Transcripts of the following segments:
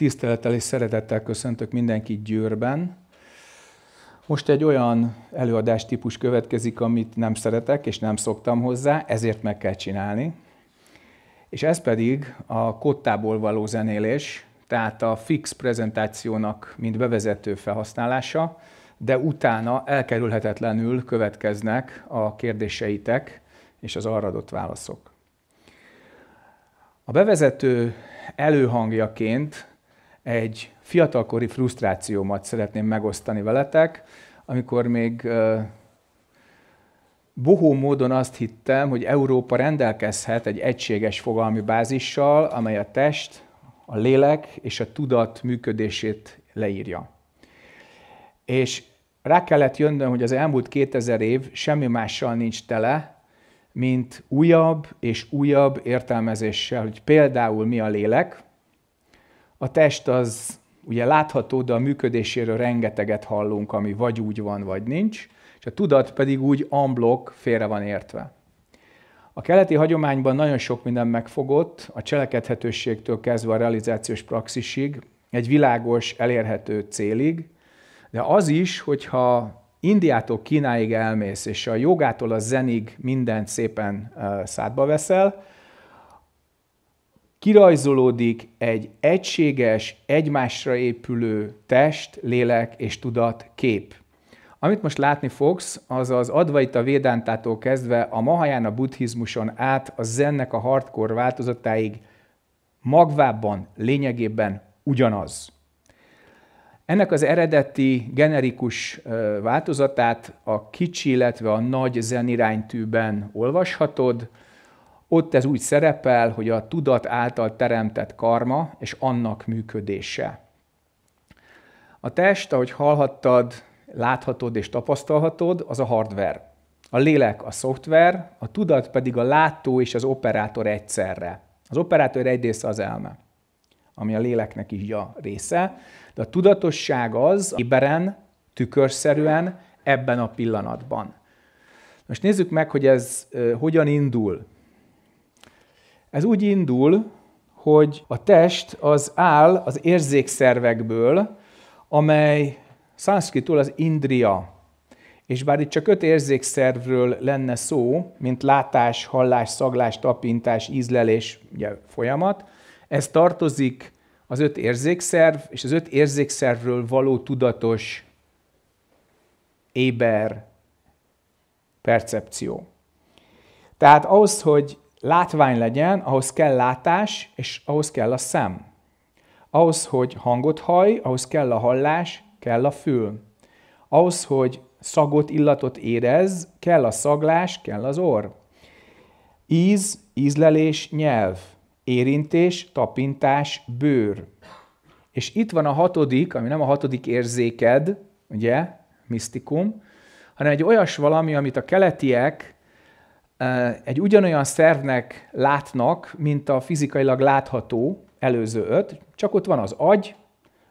Tisztelettel és szeretettel köszöntök mindenkit Győrben. Most egy olyan előadástípus típus következik, amit nem szeretek és nem szoktam hozzá, ezért meg kell csinálni. És ez pedig a kottából való zenélés, tehát a fix prezentációnak, mint bevezető felhasználása, de utána elkerülhetetlenül következnek a kérdéseitek és az arra adott válaszok. A bevezető előhangjaként egy fiatalkori frusztrációmat szeretném megosztani veletek, amikor még bohó módon azt hittem, hogy Európa rendelkezhet egy egységes fogalmi bázissal, amely a test, a lélek és a tudat működését leírja. És rá kellett jönnöm, hogy az elmúlt 2000 év semmi mással nincs tele, mint újabb és újabb értelmezéssel, hogy például mi a lélek, a test az ugye látható, de a működéséről rengeteget hallunk, ami vagy úgy van, vagy nincs, és a tudat pedig úgy amblok félre van értve. A keleti hagyományban nagyon sok minden megfogott, a cselekedhetőségtől kezdve a realizációs praxisig, egy világos, elérhető célig, de az is, hogyha Indiától Kínáig elmész, és a jogától a zenig mindent szépen eh, szádba veszel, kirajzolódik egy egységes, egymásra épülő test, lélek és tudat kép. Amit most látni fogsz, az az Advaita Védántától kezdve a a buddhizmuson át a zennek a hardcore változatáig magvában, lényegében ugyanaz. Ennek az eredeti generikus változatát a kicsi, illetve a nagy zeniránytűben olvashatod, ott ez úgy szerepel, hogy a tudat által teremtett karma és annak működése. A test, ahogy hallhattad, láthatod és tapasztalhatod, az a hardware. A lélek a szoftver, a tudat pedig a látó és az operátor egyszerre. Az operátor egy része az elme, ami a léleknek is a része, de a tudatosság az iberen, tükörszerűen, ebben a pillanatban. Most nézzük meg, hogy ez eh, hogyan indul. Ez úgy indul, hogy a test az áll az érzékszervekből, amely szanszkritul az indria. És bár itt csak öt érzékszervről lenne szó, mint látás, hallás, szaglás, tapintás, ízlelés ugye, folyamat, ez tartozik az öt érzékszerv, és az öt érzékszervről való tudatos éber percepció. Tehát ahhoz, hogy Látvány legyen, ahhoz kell látás, és ahhoz kell a szem. Ahhoz, hogy hangot hallj, ahhoz kell a hallás, kell a fül. Ahhoz, hogy szagot, illatot érez, kell a szaglás, kell az orr. Íz, ízlelés, nyelv. Érintés, tapintás, bőr. És itt van a hatodik, ami nem a hatodik érzéked, ugye, misztikum, hanem egy olyas valami, amit a keletiek egy ugyanolyan szervnek látnak, mint a fizikailag látható előző öt, csak ott van az agy,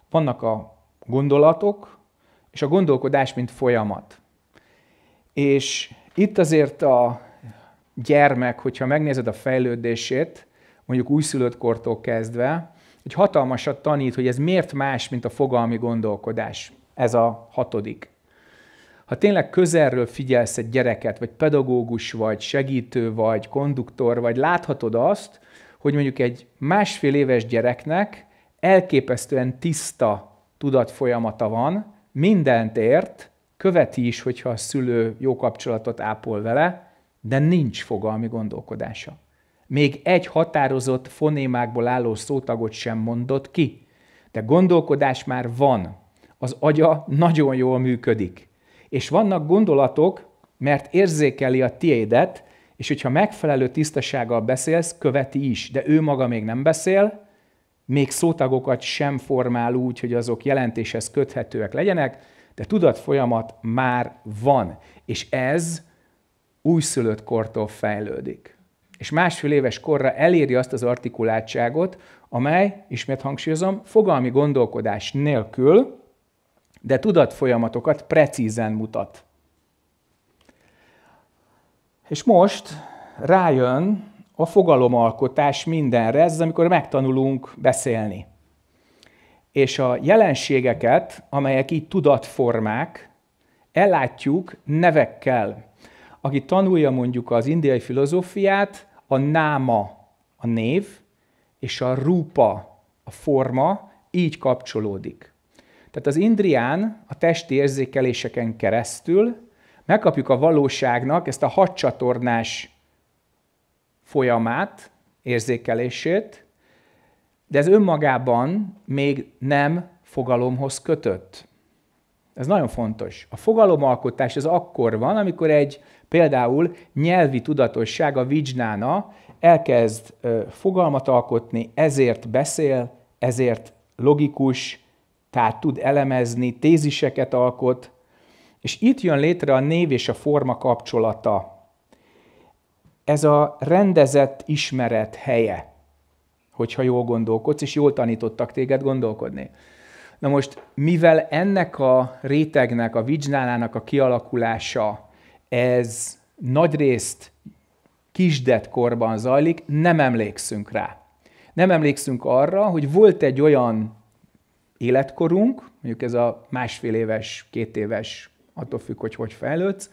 vannak a gondolatok, és a gondolkodás, mint folyamat. És itt azért a gyermek, hogyha megnézed a fejlődését, mondjuk újszülött kortól kezdve, egy hatalmasat tanít, hogy ez miért más, mint a fogalmi gondolkodás. Ez a hatodik. Ha tényleg közelről figyelsz egy gyereket, vagy pedagógus vagy, segítő vagy, konduktor vagy, láthatod azt, hogy mondjuk egy másfél éves gyereknek elképesztően tiszta tudatfolyamata van, mindent ért, követi is, hogyha a szülő jó kapcsolatot ápol vele, de nincs fogalmi gondolkodása. Még egy határozott fonémákból álló szótagot sem mondott ki, de gondolkodás már van. Az agya nagyon jól működik és vannak gondolatok, mert érzékeli a tiédet, és hogyha megfelelő tisztasággal beszélsz, követi is, de ő maga még nem beszél, még szótagokat sem formál úgy, hogy azok jelentéshez köthetőek legyenek, de tudatfolyamat már van, és ez újszülött kortól fejlődik. És másfél éves korra eléri azt az artikulátságot, amely, ismét hangsúlyozom, fogalmi gondolkodás nélkül de tudatfolyamatokat precízen mutat. És most rájön a fogalomalkotás mindenre, ez amikor megtanulunk beszélni. És a jelenségeket, amelyek így tudatformák, ellátjuk nevekkel. Aki tanulja mondjuk az indiai filozófiát, a náma a név, és a rúpa a forma így kapcsolódik. Tehát az indrián a testi érzékeléseken keresztül megkapjuk a valóságnak ezt a hadcsatornás folyamát, érzékelését, de ez önmagában még nem fogalomhoz kötött. Ez nagyon fontos. A fogalomalkotás az akkor van, amikor egy például nyelvi tudatosság, a vizsnána elkezd fogalmat alkotni, ezért beszél, ezért logikus, tehát tud elemezni, téziseket alkot, és itt jön létre a név és a forma kapcsolata. Ez a rendezett ismeret helye, hogyha jól gondolkodsz, és jól tanítottak téged gondolkodni. Na most, mivel ennek a rétegnek, a vizsnálának a kialakulása, ez nagyrészt kisdetkorban zajlik, nem emlékszünk rá. Nem emlékszünk arra, hogy volt egy olyan életkorunk, mondjuk ez a másfél éves, két éves, attól függ, hogy hogy fejlődsz,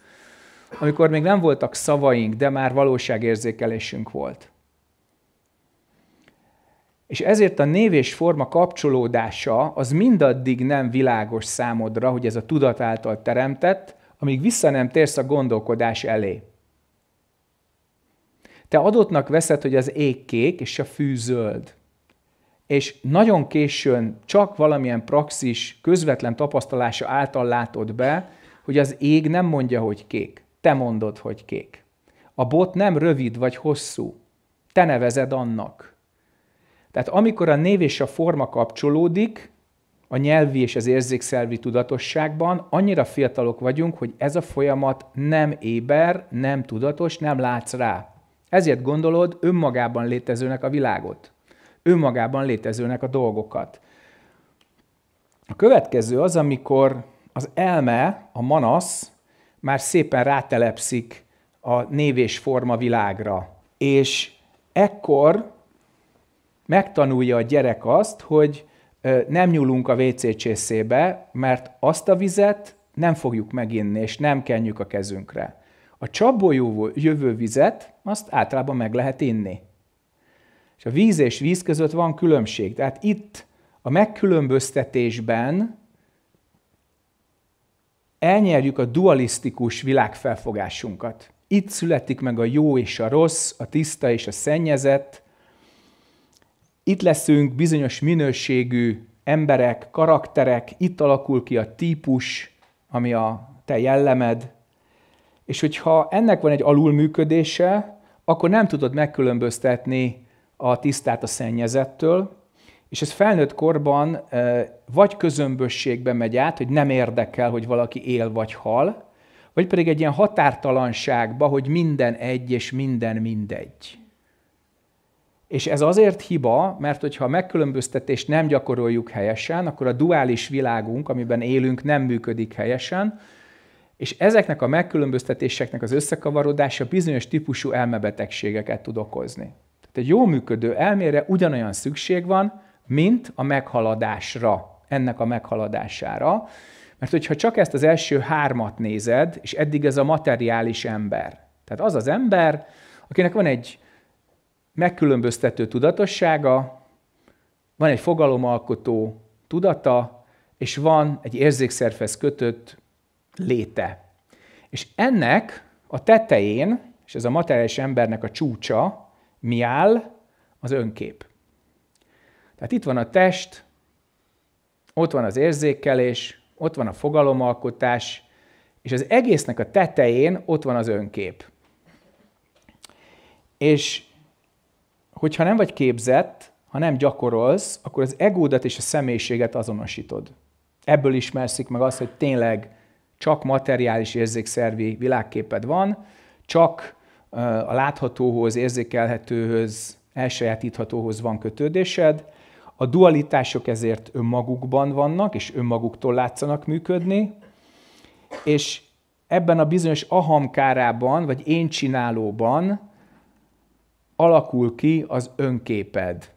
amikor még nem voltak szavaink, de már valóságérzékelésünk volt. És ezért a név és forma kapcsolódása az mindaddig nem világos számodra, hogy ez a tudat által teremtett, amíg vissza nem térsz a gondolkodás elé. Te adottnak veszed, hogy az ég kék és a fű zöld és nagyon későn csak valamilyen praxis közvetlen tapasztalása által látod be, hogy az ég nem mondja, hogy kék. Te mondod, hogy kék. A bot nem rövid vagy hosszú. Te nevezed annak. Tehát amikor a név és a forma kapcsolódik, a nyelvi és az érzékszervi tudatosságban annyira fiatalok vagyunk, hogy ez a folyamat nem éber, nem tudatos, nem látsz rá. Ezért gondolod önmagában létezőnek a világot önmagában létezőnek a dolgokat. A következő az, amikor az elme, a manasz már szépen rátelepszik a név és forma világra. És ekkor megtanulja a gyerek azt, hogy nem nyúlunk a WC csészébe, mert azt a vizet nem fogjuk meginni, és nem kenjük a kezünkre. A csapból jövő vizet azt általában meg lehet inni. És a víz és víz között van különbség. Tehát itt a megkülönböztetésben elnyerjük a dualisztikus világfelfogásunkat. Itt születik meg a jó és a rossz, a tiszta és a szennyezett. Itt leszünk bizonyos minőségű emberek, karakterek, itt alakul ki a típus, ami a te jellemed. És hogyha ennek van egy alulműködése, akkor nem tudod megkülönböztetni a tisztát a szennyezettől, és ez felnőtt korban vagy közömbösségbe megy át, hogy nem érdekel, hogy valaki él vagy hal, vagy pedig egy ilyen határtalanságba, hogy minden egy és minden mindegy. És ez azért hiba, mert hogyha a megkülönböztetést nem gyakoroljuk helyesen, akkor a duális világunk, amiben élünk, nem működik helyesen, és ezeknek a megkülönböztetéseknek az összekavarodása bizonyos típusú elmebetegségeket tud okozni egy jó működő elmére ugyanolyan szükség van, mint a meghaladásra, ennek a meghaladására. Mert hogyha csak ezt az első hármat nézed, és eddig ez a materiális ember, tehát az az ember, akinek van egy megkülönböztető tudatossága, van egy fogalomalkotó tudata, és van egy érzékszerfez kötött léte. És ennek a tetején, és ez a materiális embernek a csúcsa, mi áll? Az önkép. Tehát itt van a test, ott van az érzékelés, ott van a fogalomalkotás, és az egésznek a tetején ott van az önkép. És hogyha nem vagy képzett, ha nem gyakorolsz, akkor az egódat és a személyiséget azonosítod. Ebből ismerszik meg azt, hogy tényleg csak materiális érzékszervi világképed van, csak a láthatóhoz, érzékelhetőhöz, elsajátíthatóhoz van kötődésed, a dualitások ezért önmagukban vannak, és önmaguktól látszanak működni, és ebben a bizonyos ahamkárában, vagy én csinálóban alakul ki az önképed.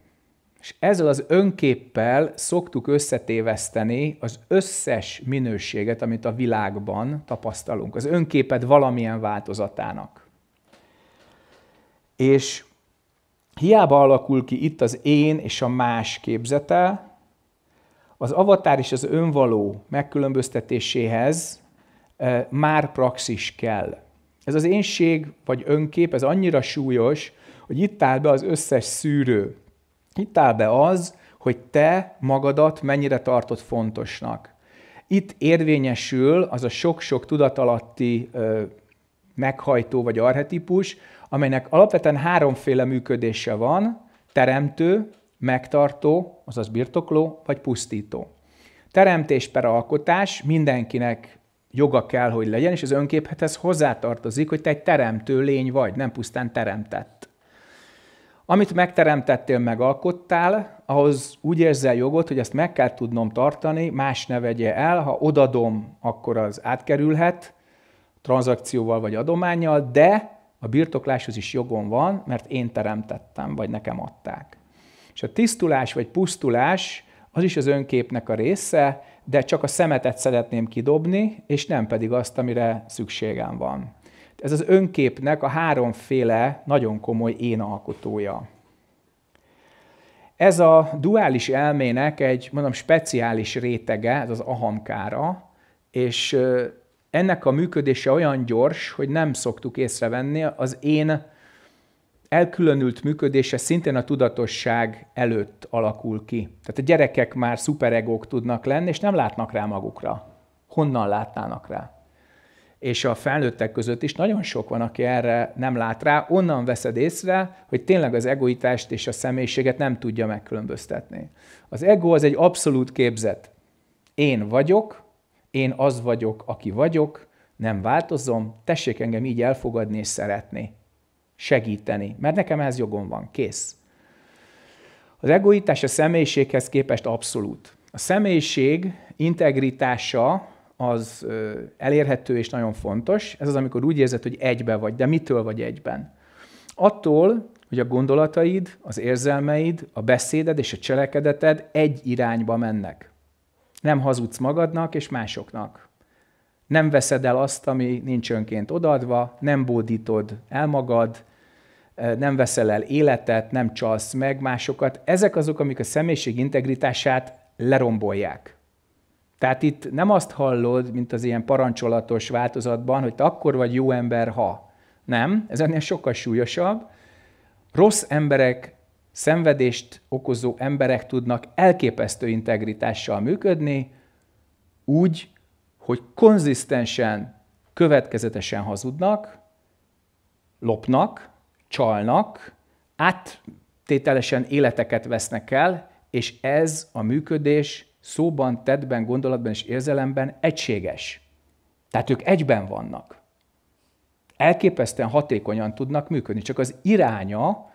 És ezzel az önképpel szoktuk összetéveszteni az összes minőséget, amit a világban tapasztalunk, az önképed valamilyen változatának. És hiába alakul ki itt az én és a más képzete, az avatár és az önvaló megkülönböztetéséhez e, már praxis kell. Ez az énség vagy önkép, ez annyira súlyos, hogy itt áll be az összes szűrő. Itt áll be az, hogy te magadat mennyire tartod fontosnak. Itt érvényesül az a sok-sok tudatalatti meghajtó vagy arhetipus, amelynek alapvetően háromféle működése van, teremtő, megtartó, azaz birtokló, vagy pusztító. Teremtés per alkotás, mindenkinek joga kell, hogy legyen, és az önképhez hozzátartozik, hogy te egy teremtő lény vagy, nem pusztán teremtett. Amit megteremtettél, megalkottál, ahhoz úgy érzel jogot, hogy ezt meg kell tudnom tartani, más ne vegye el, ha odadom, akkor az átkerülhet, tranzakcióval vagy adományjal, de a birtokláshoz is jogom van, mert én teremtettem, vagy nekem adták. És a tisztulás vagy pusztulás az is az önképnek a része, de csak a szemetet szeretném kidobni, és nem pedig azt, amire szükségem van. Ez az önképnek a háromféle nagyon komoly én alkotója. Ez a duális elmének egy, mondom, speciális rétege, ez az ahamkára, és ennek a működése olyan gyors, hogy nem szoktuk észrevenni, az én elkülönült működése szintén a tudatosság előtt alakul ki. Tehát a gyerekek már szuperegók tudnak lenni, és nem látnak rá magukra. Honnan látnának rá? És a felnőttek között is nagyon sok van, aki erre nem lát rá. Onnan veszed észre, hogy tényleg az egoitást és a személyiséget nem tudja megkülönböztetni. Az ego az egy abszolút képzet. Én vagyok, én az vagyok, aki vagyok, nem változom, tessék engem így elfogadni és szeretni, segíteni, mert nekem ez jogom van, kész. Az egoitás a személyiséghez képest abszolút. A személyiség integritása az elérhető és nagyon fontos. Ez az, amikor úgy érzed, hogy egybe vagy, de mitől vagy egyben? Attól, hogy a gondolataid, az érzelmeid, a beszéded és a cselekedeted egy irányba mennek. Nem hazudsz magadnak és másoknak. Nem veszed el azt, ami nincs önként odaadva, nem bódítod el magad, eh, nem veszel el életet, nem csalsz meg másokat. Ezek azok, amik a személyiség integritását lerombolják. Tehát itt nem azt hallod, mint az ilyen parancsolatos változatban, hogy te akkor vagy jó ember, ha. Nem, ez ennél sokkal súlyosabb. Rossz emberek szenvedést okozó emberek tudnak elképesztő integritással működni, úgy, hogy konzisztensen, következetesen hazudnak, lopnak, csalnak, áttételesen életeket vesznek el, és ez a működés szóban, tettben, gondolatban és érzelemben egységes. Tehát ők egyben vannak. Elképesztően hatékonyan tudnak működni, csak az iránya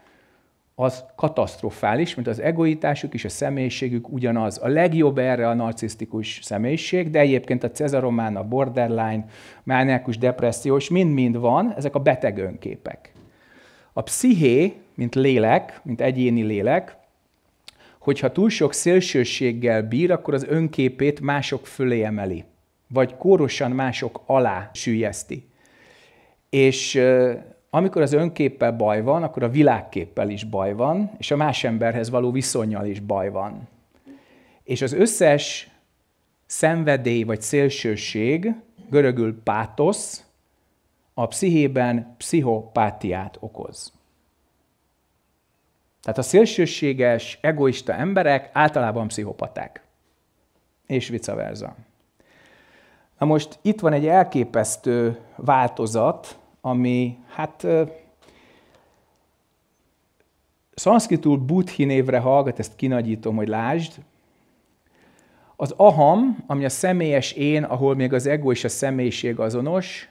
az katasztrofális, mint az egoitásuk és a személyiségük ugyanaz. A legjobb erre a narcisztikus személyiség, de egyébként a cezaromán, a borderline, mániákus depressziós, mind-mind van, ezek a beteg önképek. A psziché, mint lélek, mint egyéni lélek, hogyha túl sok szélsőséggel bír, akkor az önképét mások fölé emeli, vagy kórosan mások alá sűjeszti. És amikor az önképpel baj van, akkor a világképpel is baj van, és a más emberhez való viszonyal is baj van. És az összes szenvedély vagy szélsőség, görögül pátosz, a pszichében pszichopátiát okoz. Tehát a szélsőséges, egoista emberek általában pszichopaták. És vice versa. Na most itt van egy elképesztő változat ami hát szanszkritul buddhi névre hallgat, ezt kinagyítom, hogy lásd. Az aham, ami a személyes én, ahol még az ego és a személyiség azonos,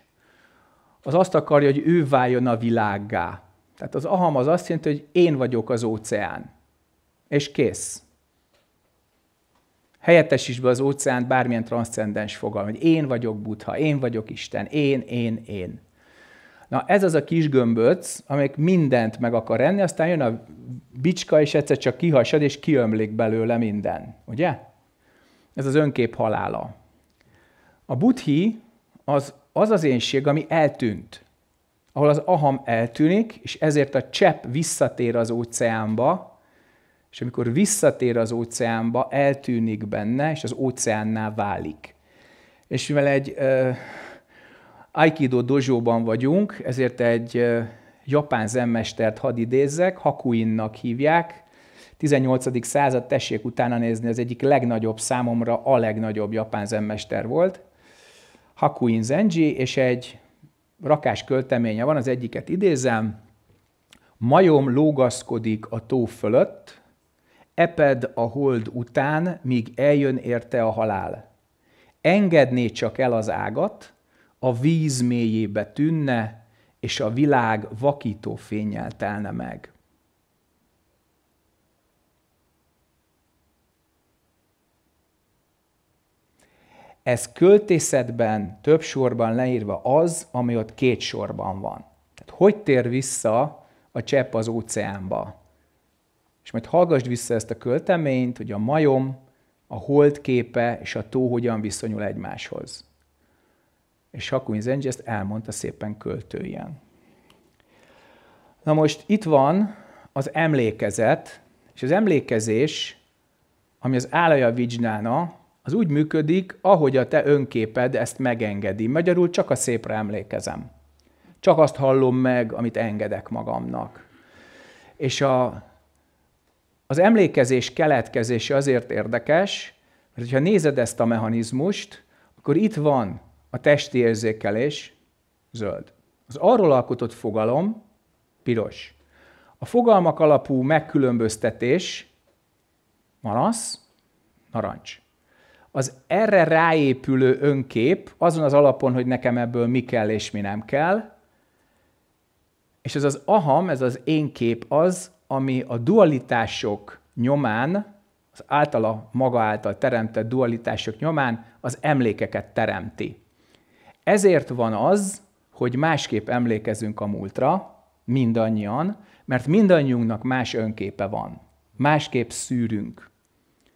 az azt akarja, hogy ő váljon a világgá. Tehát az aham az azt jelenti, hogy én vagyok az óceán. És kész. Helyettesíts be az óceánt bármilyen transzcendens fogalom, hogy én vagyok Buddha, én vagyok Isten, én, én, én. Na ez az a kis gömböc, amelyik mindent meg akar enni, aztán jön a bicska, és egyszer csak kihasad, és kiömlik belőle minden. Ugye? Ez az önkép halála. A buthi az az, az énség, ami eltűnt. Ahol az aham eltűnik, és ezért a csepp visszatér az óceánba, és amikor visszatér az óceánba, eltűnik benne, és az óceánnál válik. És mivel egy... Ö- Aikido dojóban vagyunk, ezért egy japán zenmestert hadd idézzek, Hakuinnak hívják, 18. század, tessék utána nézni, az egyik legnagyobb számomra a legnagyobb japán zenmester volt, Hakuin Zenji, és egy rakás költeménye van, az egyiket idézem, Majom lógaszkodik a tó fölött, eped a hold után, míg eljön érte a halál. Engedné csak el az ágat, a víz mélyébe tűnne, és a világ vakító fényel telne meg. Ez költészetben több sorban leírva az, ami ott két sorban van. Tehát hogy tér vissza a csepp az óceánba? És majd hallgassd vissza ezt a költeményt, hogy a majom, a holdképe és a tó hogyan viszonyul egymáshoz és Hakuin Zenji ezt elmondta szépen költőjen. Na most itt van az emlékezet, és az emlékezés, ami az állaja vizsnána, az úgy működik, ahogy a te önképed ezt megengedi. Magyarul csak a szépre emlékezem. Csak azt hallom meg, amit engedek magamnak. És a, az emlékezés keletkezése azért érdekes, mert ha nézed ezt a mechanizmust, akkor itt van a testi érzékelés zöld. Az arról alkotott fogalom piros. A fogalmak alapú megkülönböztetés manasz, narancs. Az erre ráépülő önkép azon az alapon, hogy nekem ebből mi kell és mi nem kell, és ez az aham, ez az én kép az, ami a dualitások nyomán, az általa maga által teremtett dualitások nyomán az emlékeket teremti. Ezért van az, hogy másképp emlékezünk a múltra, mindannyian, mert mindannyiunknak más önképe van. Másképp szűrünk.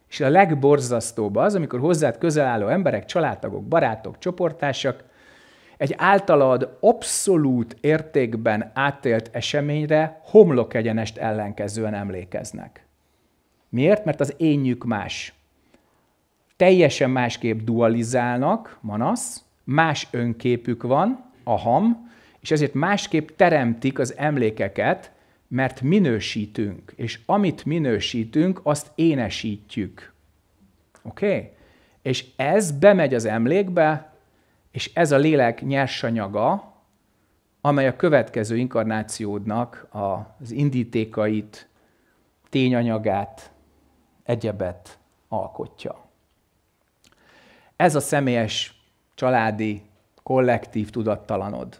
És a legborzasztóbb az, amikor hozzád közel álló emberek, családtagok, barátok, csoportársak egy általad abszolút értékben átélt eseményre homlok egyenest ellenkezően emlékeznek. Miért? Mert az énjük más. Teljesen másképp dualizálnak, manasz, más önképük van, a ham, és ezért másképp teremtik az emlékeket, mert minősítünk, és amit minősítünk, azt énesítjük. Oké? Okay? És ez bemegy az emlékbe, és ez a lélek nyersanyaga, amely a következő inkarnációdnak az indítékait, tényanyagát, egyebet alkotja. Ez a személyes családi, kollektív tudattalanod.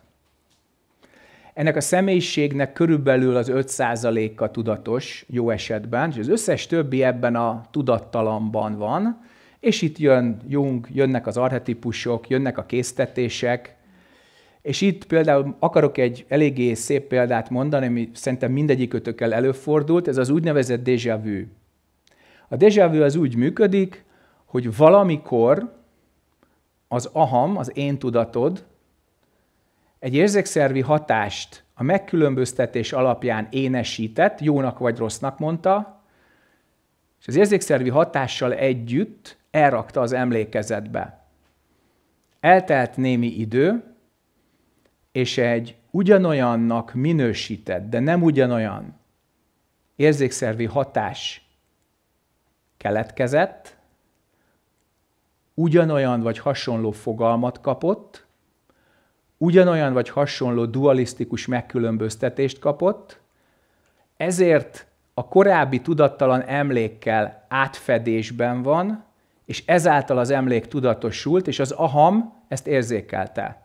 Ennek a személyiségnek körülbelül az 5%-a tudatos jó esetben, és az összes többi ebben a tudattalamban van, és itt jön Jung, jönnek az arhetipusok, jönnek a késztetések, és itt például akarok egy eléggé szép példát mondani, ami szerintem ötökkel előfordult, ez az úgynevezett déjà vu. A déjà vu az úgy működik, hogy valamikor az aham, az én tudatod, egy érzékszervi hatást a megkülönböztetés alapján énesített, jónak vagy rossznak mondta, és az érzékszervi hatással együtt elrakta az emlékezetbe. Eltelt némi idő, és egy ugyanolyannak minősített, de nem ugyanolyan érzékszervi hatás keletkezett, ugyanolyan vagy hasonló fogalmat kapott, ugyanolyan vagy hasonló dualisztikus megkülönböztetést kapott, ezért a korábbi tudattalan emlékkel átfedésben van, és ezáltal az emlék tudatosult, és az aham ezt érzékelte.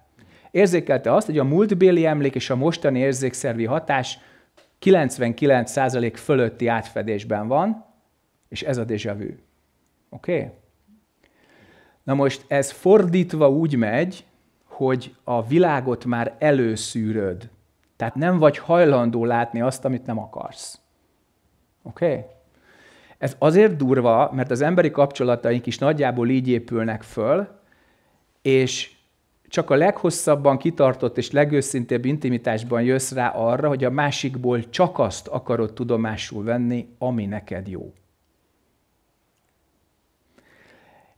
Érzékelte azt, hogy a múltbéli emlék és a mostani érzékszervi hatás 99% fölötti átfedésben van, és ez a déjà vu. Oké? Okay? Na most ez fordítva úgy megy, hogy a világot már előszűröd. Tehát nem vagy hajlandó látni azt, amit nem akarsz. Oké? Okay? Ez azért durva, mert az emberi kapcsolataink is nagyjából így épülnek föl, és csak a leghosszabban kitartott és legőszintébb intimitásban jössz rá arra, hogy a másikból csak azt akarod tudomásul venni, ami neked jó.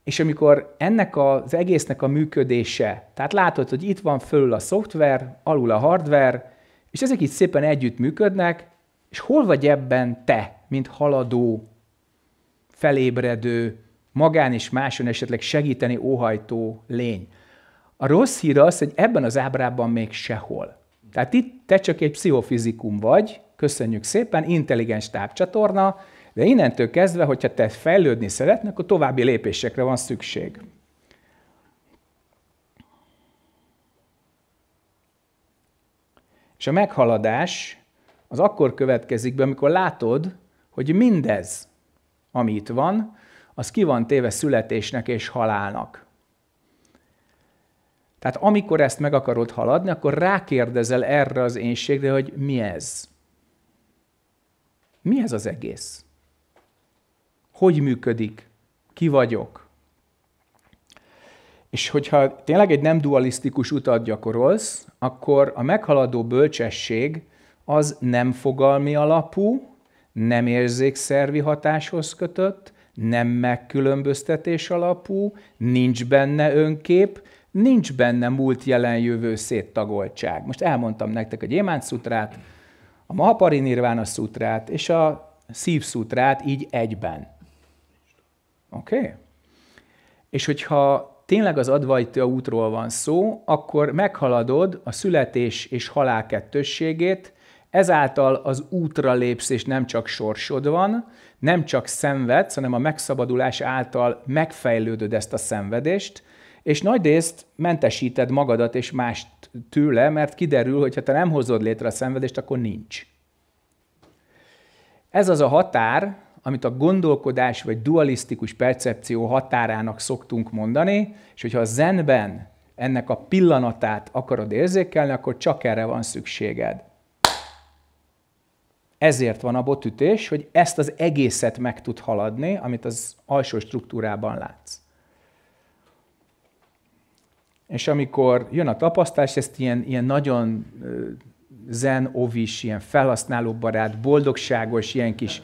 És amikor ennek az egésznek a működése, tehát látod, hogy itt van fölül a szoftver, alul a hardware, és ezek itt szépen együtt működnek, és hol vagy ebben te, mint haladó, felébredő, magán és máson esetleg segíteni óhajtó lény? A rossz hír az, hogy ebben az ábrában még sehol. Tehát itt te csak egy pszichofizikum vagy, köszönjük szépen, intelligens tápcsatorna, de innentől kezdve, hogyha te fejlődni szeretnél, akkor további lépésekre van szükség. És a meghaladás az akkor következik be, amikor látod, hogy mindez, ami itt van, az ki van téve születésnek és halálnak. Tehát amikor ezt meg akarod haladni, akkor rákérdezel erre az énségre, hogy mi ez? Mi ez az egész? hogy működik, ki vagyok. És hogyha tényleg egy nem dualisztikus utat gyakorolsz, akkor a meghaladó bölcsesség az nem fogalmi alapú, nem érzékszervi hatáshoz kötött, nem megkülönböztetés alapú, nincs benne önkép, nincs benne múlt jelen jövő széttagoltság. Most elmondtam nektek a gyémánt szutrát, a Mahaparinirvána szutrát és a szívszutrát így egyben. Oké? Okay? És hogyha tényleg az advajta útról van szó, akkor meghaladod a születés és halál kettősségét, ezáltal az útra lépsz, és nem csak sorsod van, nem csak szenvedsz, hanem a megszabadulás által megfejlődöd ezt a szenvedést, és nagy részt mentesíted magadat és mást tőle, mert kiderül, hogy ha te nem hozod létre a szenvedést, akkor nincs. Ez az a határ, amit a gondolkodás vagy dualisztikus percepció határának szoktunk mondani, és hogyha a zenben ennek a pillanatát akarod érzékelni, akkor csak erre van szükséged. Ezért van a botütés, hogy ezt az egészet meg tud haladni, amit az alsó struktúrában látsz. És amikor jön a tapasztás, ezt ilyen, ilyen nagyon zen, ovis, ilyen felhasználóbarát, boldogságos, ilyen kis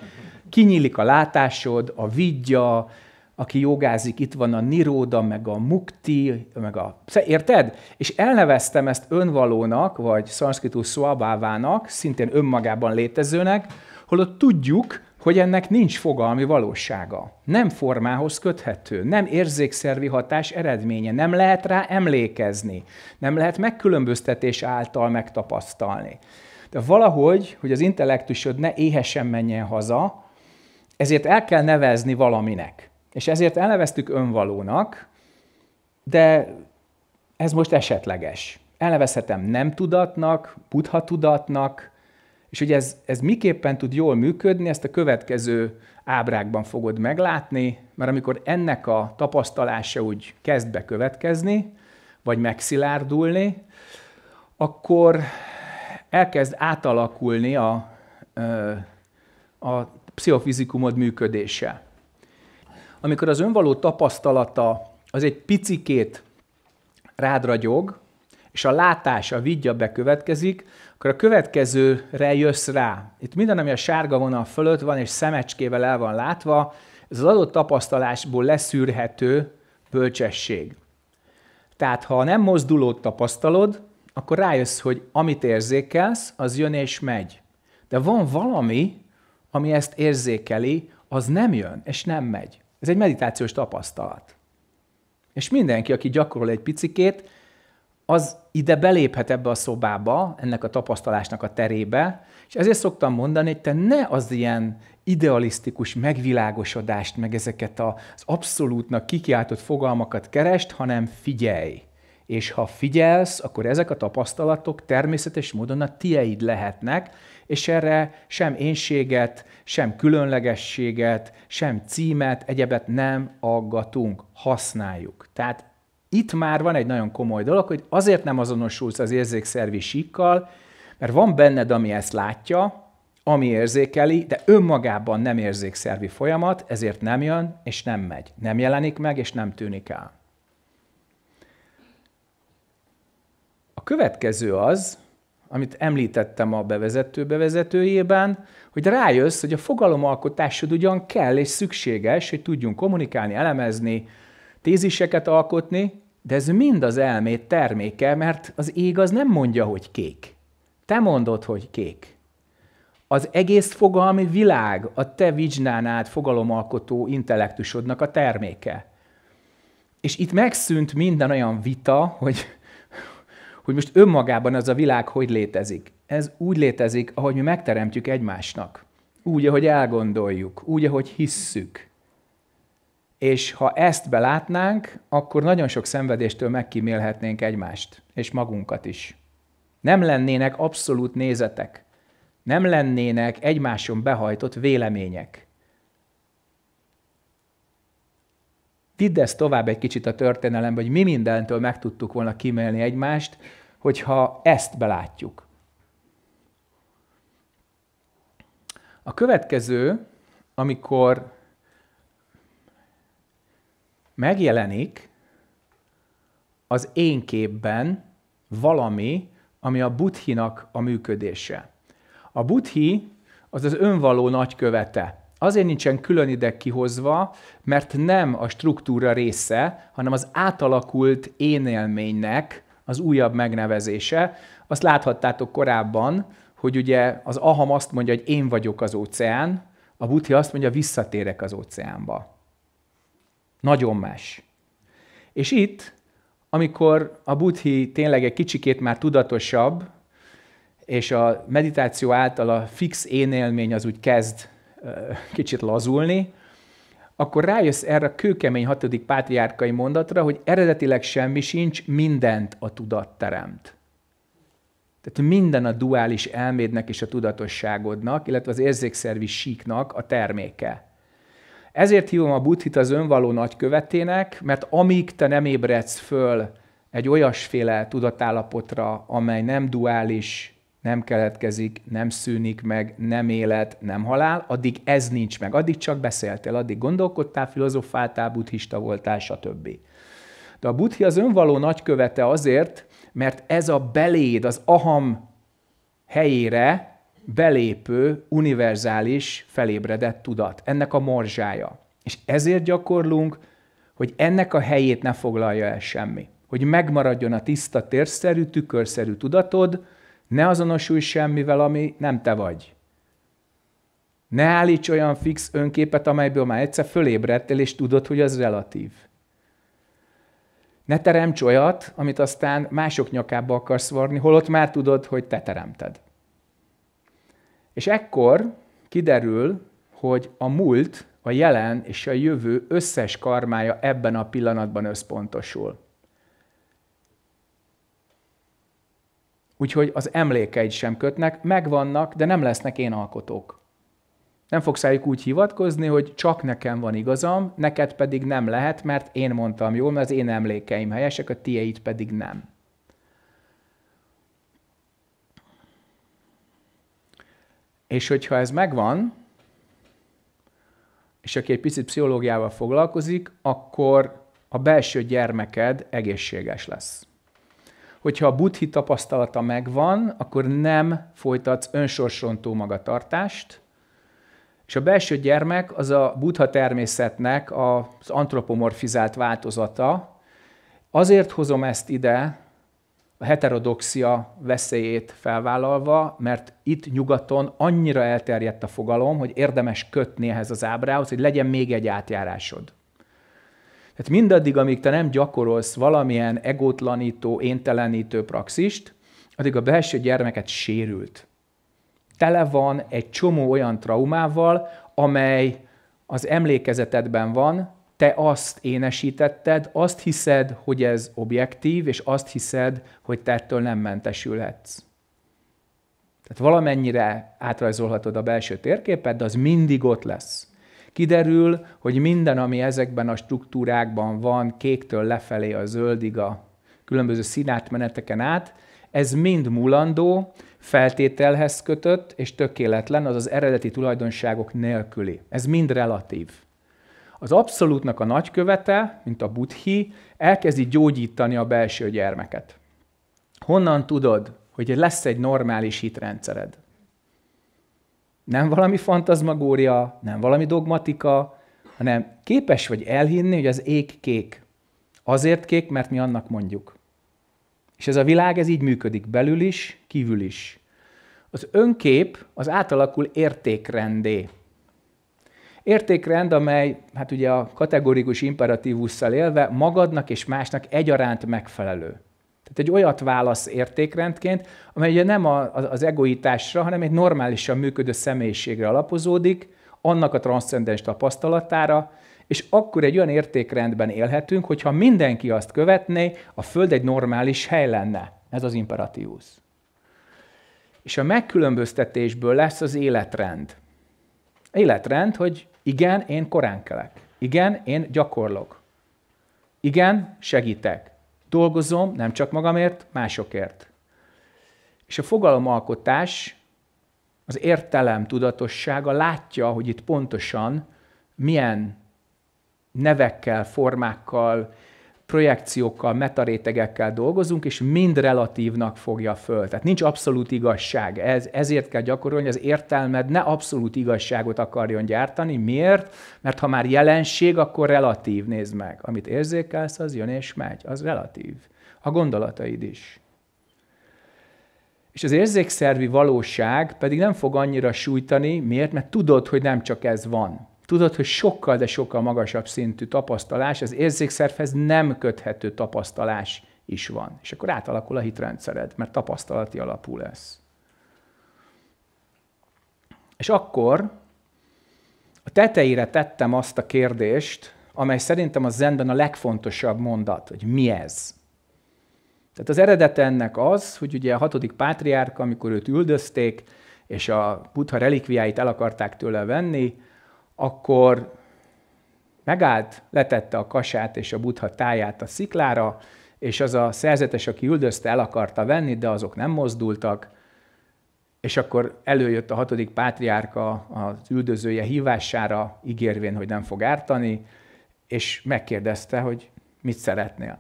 kinyílik a látásod, a vidja, aki jogázik, itt van a niróda, meg a mukti, meg a... Érted? És elneveztem ezt önvalónak, vagy szanszkritus szuabávának, szintén önmagában létezőnek, holott tudjuk, hogy ennek nincs fogalmi valósága. Nem formához köthető, nem érzékszervi hatás eredménye, nem lehet rá emlékezni, nem lehet megkülönböztetés által megtapasztalni. De valahogy, hogy az intellektusod ne éhesen menjen haza, ezért el kell nevezni valaminek. És ezért elneveztük önvalónak, de ez most esetleges. Elnevezhetem nem tudatnak, buddha tudatnak, és hogy ez, ez miképpen tud jól működni, ezt a következő ábrákban fogod meglátni, mert amikor ennek a tapasztalása úgy kezd bekövetkezni, vagy megszilárdulni, akkor elkezd átalakulni a, a pszichofizikumod működése. Amikor az önvaló tapasztalata az egy picikét rád ragyog, és a látás, a vigya bekövetkezik, akkor a következőre jössz rá. Itt minden, ami a sárga vonal fölött van, és szemecskével el van látva, ez az adott tapasztalásból leszűrhető bölcsesség. Tehát, ha nem mozdulót tapasztalod, akkor rájössz, hogy amit érzékelsz, az jön és megy. De van valami, ami ezt érzékeli, az nem jön, és nem megy. Ez egy meditációs tapasztalat. És mindenki, aki gyakorol egy picikét, az ide beléphet ebbe a szobába, ennek a tapasztalásnak a terébe, és ezért szoktam mondani, hogy te ne az ilyen idealisztikus megvilágosodást, meg ezeket az abszolútnak kikiáltott fogalmakat kerest, hanem figyelj. És ha figyelsz, akkor ezek a tapasztalatok természetes módon a tieid lehetnek, és erre sem énséget, sem különlegességet, sem címet, egyebet nem aggatunk, használjuk. Tehát itt már van egy nagyon komoly dolog, hogy azért nem azonosulsz az érzékszervi síkkal, mert van benned, ami ezt látja, ami érzékeli, de önmagában nem érzékszervi folyamat, ezért nem jön és nem megy. Nem jelenik meg és nem tűnik el. A következő az, amit említettem a bevezető bevezetőjében, hogy rájössz, hogy a fogalomalkotásod ugyan kell és szükséges, hogy tudjunk kommunikálni, elemezni, téziseket alkotni, de ez mind az elmét terméke, mert az ég az nem mondja, hogy kék. Te mondod, hogy kék. Az egész fogalmi világ a te át fogalomalkotó intellektusodnak a terméke. És itt megszűnt minden olyan vita, hogy hogy most önmagában az a világ hogy létezik. Ez úgy létezik, ahogy mi megteremtjük egymásnak. Úgy, ahogy elgondoljuk, úgy, ahogy hisszük. És ha ezt belátnánk, akkor nagyon sok szenvedéstől megkímélhetnénk egymást, és magunkat is. Nem lennének abszolút nézetek, nem lennének egymáson behajtott vélemények. ezt tovább egy kicsit a történelembe, hogy mi mindentől meg tudtuk volna kimélni egymást, hogyha ezt belátjuk. A következő, amikor megjelenik az én képben valami, ami a buddhinak a működése. A buddhi az az önvaló nagykövete azért nincsen külön ide kihozva, mert nem a struktúra része, hanem az átalakult énélménynek az újabb megnevezése. Azt láthattátok korábban, hogy ugye az aham azt mondja, hogy én vagyok az óceán, a buddhi azt mondja, visszatérek az óceánba. Nagyon más. És itt, amikor a buddhi tényleg egy kicsikét már tudatosabb, és a meditáció által a fix élmény az úgy kezd kicsit lazulni, akkor rájössz erre a kőkemény hatodik pátriárkai mondatra, hogy eredetileg semmi sincs, mindent a tudat teremt. Tehát minden a duális elmédnek és a tudatosságodnak, illetve az érzékszervi síknak a terméke. Ezért hívom a buddhit az önvaló nagykövetének, mert amíg te nem ébredsz föl egy olyasféle tudatállapotra, amely nem duális, nem keletkezik, nem szűnik meg, nem élet, nem halál, addig ez nincs meg. Addig csak beszéltél, addig gondolkodtál, filozofáltál, buddhista voltál, stb. De a buddhi az önvaló nagykövete azért, mert ez a beléd, az aham helyére belépő, univerzális, felébredett tudat. Ennek a morzsája. És ezért gyakorlunk, hogy ennek a helyét ne foglalja el semmi. Hogy megmaradjon a tiszta, térszerű, tükörszerű tudatod, ne azonosulj semmivel, ami nem te vagy. Ne állíts olyan fix önképet, amelyből már egyszer fölébredtél, és tudod, hogy az relatív. Ne teremts olyat, amit aztán mások nyakába akarsz varni, holott már tudod, hogy te teremted. És ekkor kiderül, hogy a múlt, a jelen és a jövő összes karmája ebben a pillanatban összpontosul. úgyhogy az emlékeid sem kötnek, megvannak, de nem lesznek én alkotók. Nem fogsz rájuk úgy hivatkozni, hogy csak nekem van igazam, neked pedig nem lehet, mert én mondtam jól, mert az én emlékeim helyesek, a tiéid pedig nem. És hogyha ez megvan, és aki egy picit pszichológiával foglalkozik, akkor a belső gyermeked egészséges lesz hogyha a buddhi tapasztalata megvan, akkor nem folytatsz önsorsrontó magatartást, és a belső gyermek az a buddha természetnek az antropomorfizált változata. Azért hozom ezt ide, a heterodoxia veszélyét felvállalva, mert itt nyugaton annyira elterjedt a fogalom, hogy érdemes kötni ehhez az ábrához, hogy legyen még egy átjárásod. Tehát mindaddig, amíg te nem gyakorolsz valamilyen egótlanító, éntelenítő praxist, addig a belső gyermeket sérült. Tele van egy csomó olyan traumával, amely az emlékezetedben van, te azt énesítetted, azt hiszed, hogy ez objektív, és azt hiszed, hogy te ettől nem mentesülhetsz. Tehát valamennyire átrajzolhatod a belső térképet, de az mindig ott lesz. Kiderül, hogy minden, ami ezekben a struktúrákban van, kéktől lefelé a zöldig a különböző színátmeneteken át, ez mind mulandó, feltételhez kötött és tökéletlen, az eredeti tulajdonságok nélküli. Ez mind relatív. Az abszolútnak a nagykövete, mint a buddhi, elkezdi gyógyítani a belső gyermeket. Honnan tudod, hogy lesz egy normális hitrendszered? Nem valami fantazmagória, nem valami dogmatika, hanem képes vagy elhinni, hogy az ég kék. Azért kék, mert mi annak mondjuk. És ez a világ, ez így működik belül is, kívül is. Az önkép az átalakul értékrendé. Értékrend, amely, hát ugye a kategorikus imperatívusszal élve, magadnak és másnak egyaránt megfelelő. Tehát egy olyat válasz értékrendként, amely ugye nem a, az egoitásra, hanem egy normálisan működő személyiségre alapozódik, annak a transzcendens tapasztalatára, és akkor egy olyan értékrendben élhetünk, hogyha mindenki azt követné, a Föld egy normális hely lenne. Ez az imperatívus. És a megkülönböztetésből lesz az életrend. Életrend, hogy igen, én korán kelek. Igen, én gyakorlok. Igen, segítek. Dolgozom nem csak magamért, másokért. És a fogalomalkotás, az értelem tudatossága látja, hogy itt pontosan milyen nevekkel, formákkal, projekciókkal, metarétegekkel dolgozunk, és mind relatívnak fogja föl. Tehát nincs abszolút igazság. Ez, ezért kell gyakorolni, az értelmed ne abszolút igazságot akarjon gyártani. Miért? Mert ha már jelenség, akkor relatív, nézd meg. Amit érzékelsz, az jön és megy. Az relatív. A gondolataid is. És az érzékszervi valóság pedig nem fog annyira sújtani, miért? Mert tudod, hogy nem csak ez van. Tudod, hogy sokkal, de sokkal magasabb szintű tapasztalás, az érzékszervhez nem köthető tapasztalás is van. És akkor átalakul a hitrendszered, mert tapasztalati alapú lesz. És akkor a tetejére tettem azt a kérdést, amely szerintem a zenben a legfontosabb mondat, hogy mi ez. Tehát az eredete ennek az, hogy ugye a hatodik pátriárka, amikor őt üldözték, és a buddha relikviáit el akarták tőle venni, akkor megállt, letette a kasát és a butha táját a sziklára, és az a szerzetes, aki üldözte, el akarta venni, de azok nem mozdultak, és akkor előjött a hatodik pátriárka az üldözője hívására, ígérvén, hogy nem fog ártani, és megkérdezte, hogy mit szeretnél.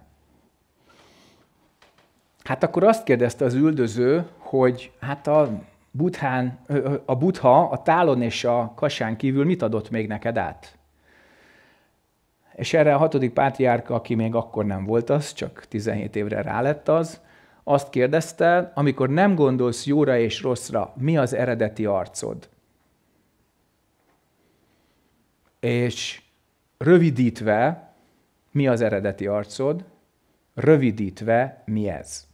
Hát akkor azt kérdezte az üldöző, hogy hát a Buthán, a Butha a tálon és a kasán kívül mit adott még neked át? És erre a hatodik pátriárka, aki még akkor nem volt az, csak 17 évre rá lett az, azt kérdezte, amikor nem gondolsz jóra és rosszra, mi az eredeti arcod? És rövidítve, mi az eredeti arcod? Rövidítve, mi ez?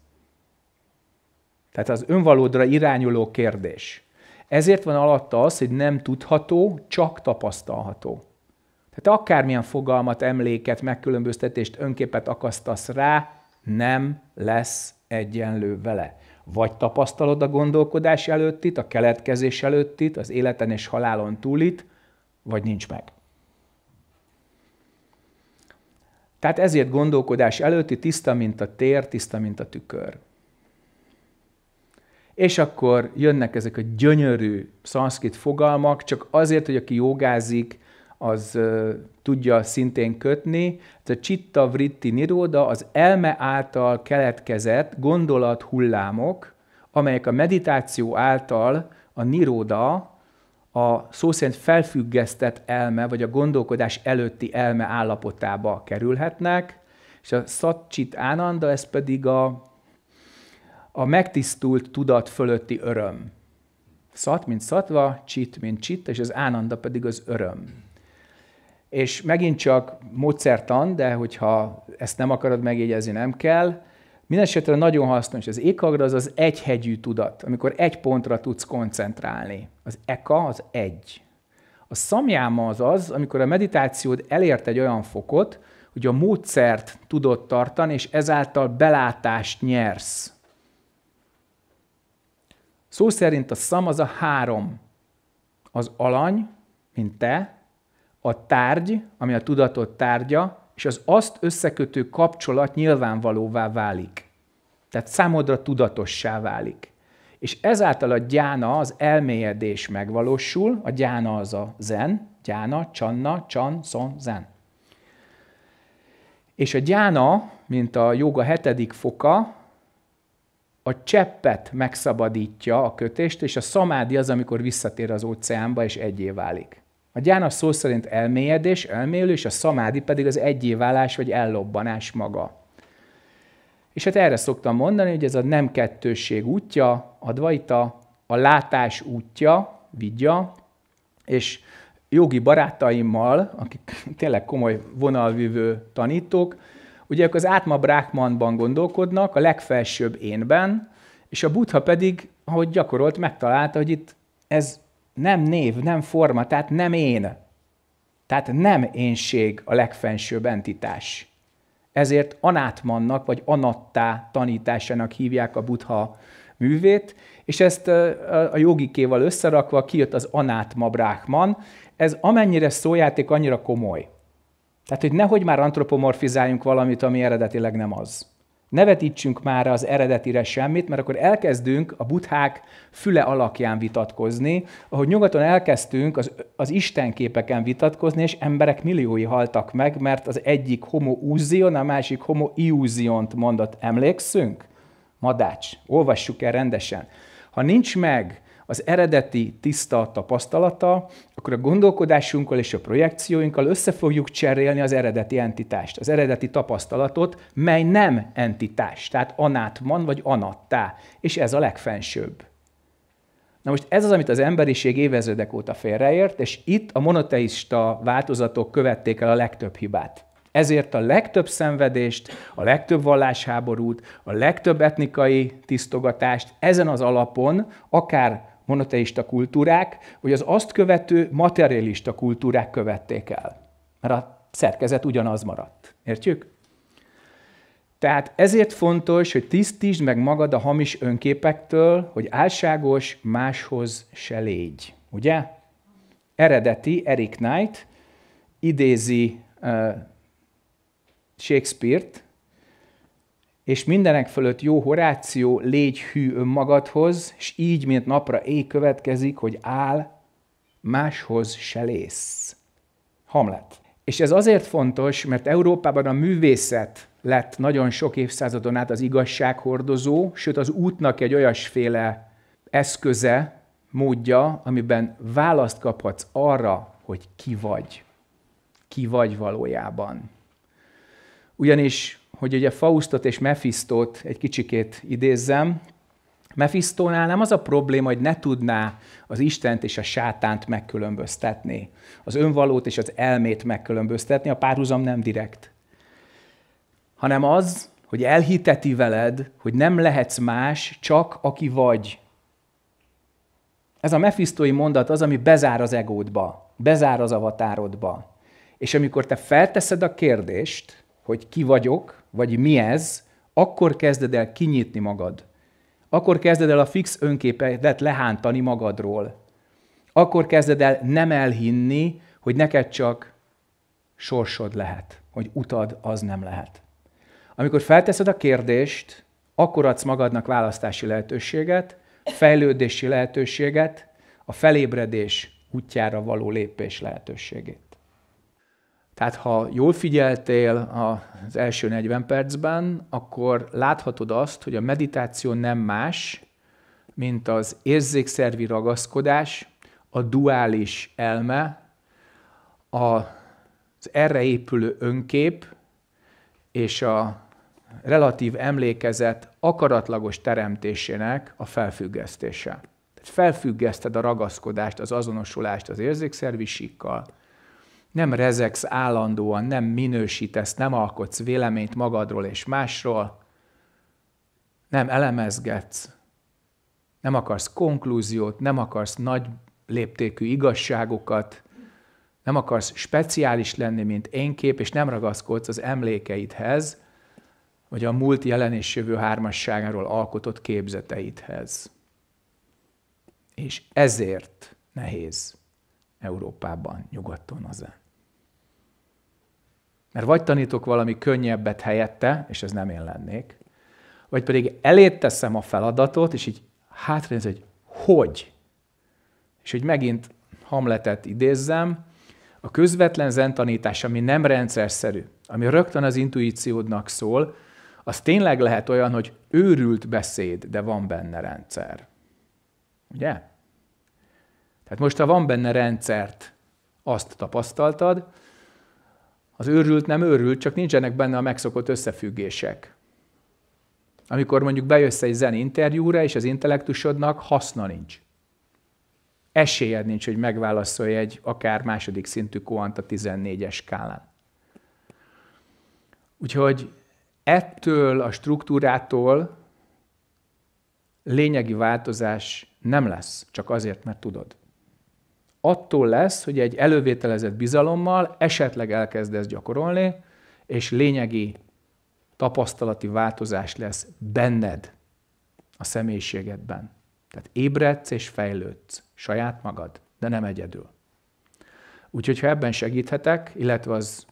Tehát az önvalódra irányuló kérdés. Ezért van alatta az, hogy nem tudható, csak tapasztalható. Tehát akármilyen fogalmat, emléket, megkülönböztetést, önképet akasztasz rá, nem lesz egyenlő vele. Vagy tapasztalod a gondolkodás előttit, a keletkezés előttit, az életen és halálon túlit, vagy nincs meg. Tehát ezért gondolkodás előtti tiszta, mint a tér, tiszta, mint a tükör. És akkor jönnek ezek a gyönyörű szanszkrit fogalmak, csak azért, hogy aki jogázik, az uh, tudja szintén kötni. Ez a Csitta vritti niroda az elme által keletkezett gondolat hullámok, amelyek a meditáció által a niroda, a szó szerint felfüggesztett elme, vagy a gondolkodás előtti elme állapotába kerülhetnek, és a szatcsit ánanda, ez pedig a a megtisztult tudat fölötti öröm. Szat, mint szatva, csit, mint csit, és az ánanda pedig az öröm. És megint csak módszertan, de hogyha ezt nem akarod megjegyezni, nem kell. Mindenesetre nagyon hasznos. Az ékagra az az egyhegyű tudat, amikor egy pontra tudsz koncentrálni. Az eka az egy. A szamjáma az az, amikor a meditációd elért egy olyan fokot, hogy a módszert tudod tartani, és ezáltal belátást nyersz Szó szerint a szam az a három. Az alany, mint te, a tárgy, ami a tudatot tárgya, és az azt összekötő kapcsolat nyilvánvalóvá válik. Tehát számodra tudatossá válik. És ezáltal a gyána, az elmélyedés megvalósul, a gyána az a zen, gyána, csanna, csan, szon, zen. És a gyána, mint a joga hetedik foka, a cseppet megszabadítja a kötést, és a szamádi az, amikor visszatér az óceánba, és egyé válik. A gyána szó szerint elmélyedés, elmélyülés, a szamádi pedig az egyéválás vagy ellobbanás maga. És hát erre szoktam mondani, hogy ez a nem kettősség útja, a dvajta, a látás útja, vigya, és jogi barátaimmal, akik tényleg komoly vonalvívő tanítók, Ugye ők az átma brákmanban gondolkodnak, a legfelsőbb énben, és a buddha pedig, ahogy gyakorolt, megtalálta, hogy itt ez nem név, nem forma, tehát nem én. Tehát nem énség a legfelsőbb entitás. Ezért anátmannak, vagy anattá tanításának hívják a buddha művét, és ezt a jogikéval összerakva kijött az anátma brákman. Ez amennyire szójáték, annyira komoly. Tehát, hogy nehogy már antropomorfizáljunk valamit, ami eredetileg nem az. Ne vetítsünk már az eredetire semmit, mert akkor elkezdünk a buthák füle alakján vitatkozni, ahogy nyugaton elkezdtünk az, az istenképeken vitatkozni, és emberek milliói haltak meg, mert az egyik homo úzion, a másik homo iúziont mondott. Emlékszünk? Madács. Olvassuk el rendesen. Ha nincs meg az eredeti tiszta tapasztalata, akkor a gondolkodásunkkal és a projekcióinkkal össze fogjuk cserélni az eredeti entitást, az eredeti tapasztalatot, mely nem entitás, tehát anátman vagy anattá, és ez a legfensőbb. Na most ez az, amit az emberiség évezredek óta félreért, és itt a monoteista változatok követték el a legtöbb hibát. Ezért a legtöbb szenvedést, a legtöbb vallásháborút, a legtöbb etnikai tisztogatást ezen az alapon, akár monoteista kultúrák, hogy az azt követő materialista kultúrák követték el. Mert a szerkezet ugyanaz maradt. Értjük? Tehát ezért fontos, hogy tisztítsd meg magad a hamis önképektől, hogy álságos máshoz se légy. Ugye? Eredeti Eric Knight idézi uh, Shakespeare-t, és mindenek fölött jó Horáció, légy hű önmagadhoz, és így, mint napra éj következik, hogy áll, máshoz se lész. Hamlet. És ez azért fontos, mert Európában a művészet lett nagyon sok évszázadon át az igazsághordozó, sőt az útnak egy olyasféle eszköze, módja, amiben választ kaphatsz arra, hogy ki vagy. Ki vagy valójában. Ugyanis hogy ugye Faustot és Mephistot egy kicsikét idézzem, Mephistónál nem az a probléma, hogy ne tudná az Istent és a sátánt megkülönböztetni, az önvalót és az elmét megkülönböztetni, a párhuzam nem direkt, hanem az, hogy elhiteti veled, hogy nem lehetsz más, csak aki vagy. Ez a mefisztói mondat az, ami bezár az egódba, bezár az avatárodba. És amikor te felteszed a kérdést, hogy ki vagyok, vagy mi ez, akkor kezded el kinyitni magad. Akkor kezded el a fix önképedet lehántani magadról. Akkor kezded el nem elhinni, hogy neked csak sorsod lehet, hogy utad az nem lehet. Amikor felteszed a kérdést, akkor adsz magadnak választási lehetőséget, fejlődési lehetőséget, a felébredés útjára való lépés lehetőségét. Tehát ha jól figyeltél az első 40 percben, akkor láthatod azt, hogy a meditáció nem más, mint az érzékszervi ragaszkodás, a duális elme, az erre épülő önkép és a relatív emlékezet akaratlagos teremtésének a felfüggesztése. Tehát felfüggeszted a ragaszkodást, az azonosulást az érzékszervi síkkal, nem rezegsz állandóan, nem minősítesz, nem alkotsz véleményt magadról és másról, nem elemezgetsz, nem akarsz konklúziót, nem akarsz nagy léptékű igazságokat, nem akarsz speciális lenni, mint én kép, és nem ragaszkodsz az emlékeidhez, vagy a múlt jelen és jövő hármasságáról alkotott képzeteidhez. És ezért nehéz Európában, nyugaton az mert vagy tanítok valami könnyebbet helyette, és ez nem én lennék, vagy pedig elét teszem a feladatot, és így hátranéz, hogy hogy? És hogy megint Hamletet idézzem, a közvetlen zentanítás, ami nem rendszerszerű, ami rögtön az intuíciódnak szól, az tényleg lehet olyan, hogy őrült beszéd, de van benne rendszer. Ugye? Tehát most, ha van benne rendszert, azt tapasztaltad, az őrült nem őrült, csak nincsenek benne a megszokott összefüggések. Amikor mondjuk bejössz egy zen interjúra, és az intellektusodnak haszna nincs. Esélyed nincs, hogy megválaszolj egy akár második szintű koanta 14-es skálán. Úgyhogy ettől a struktúrától lényegi változás nem lesz, csak azért, mert tudod attól lesz, hogy egy elővételezett bizalommal esetleg elkezdesz gyakorolni, és lényegi tapasztalati változás lesz benned, a személyiségedben. Tehát ébredsz és fejlődsz, saját magad, de nem egyedül. Úgyhogy ha ebben segíthetek, illetve az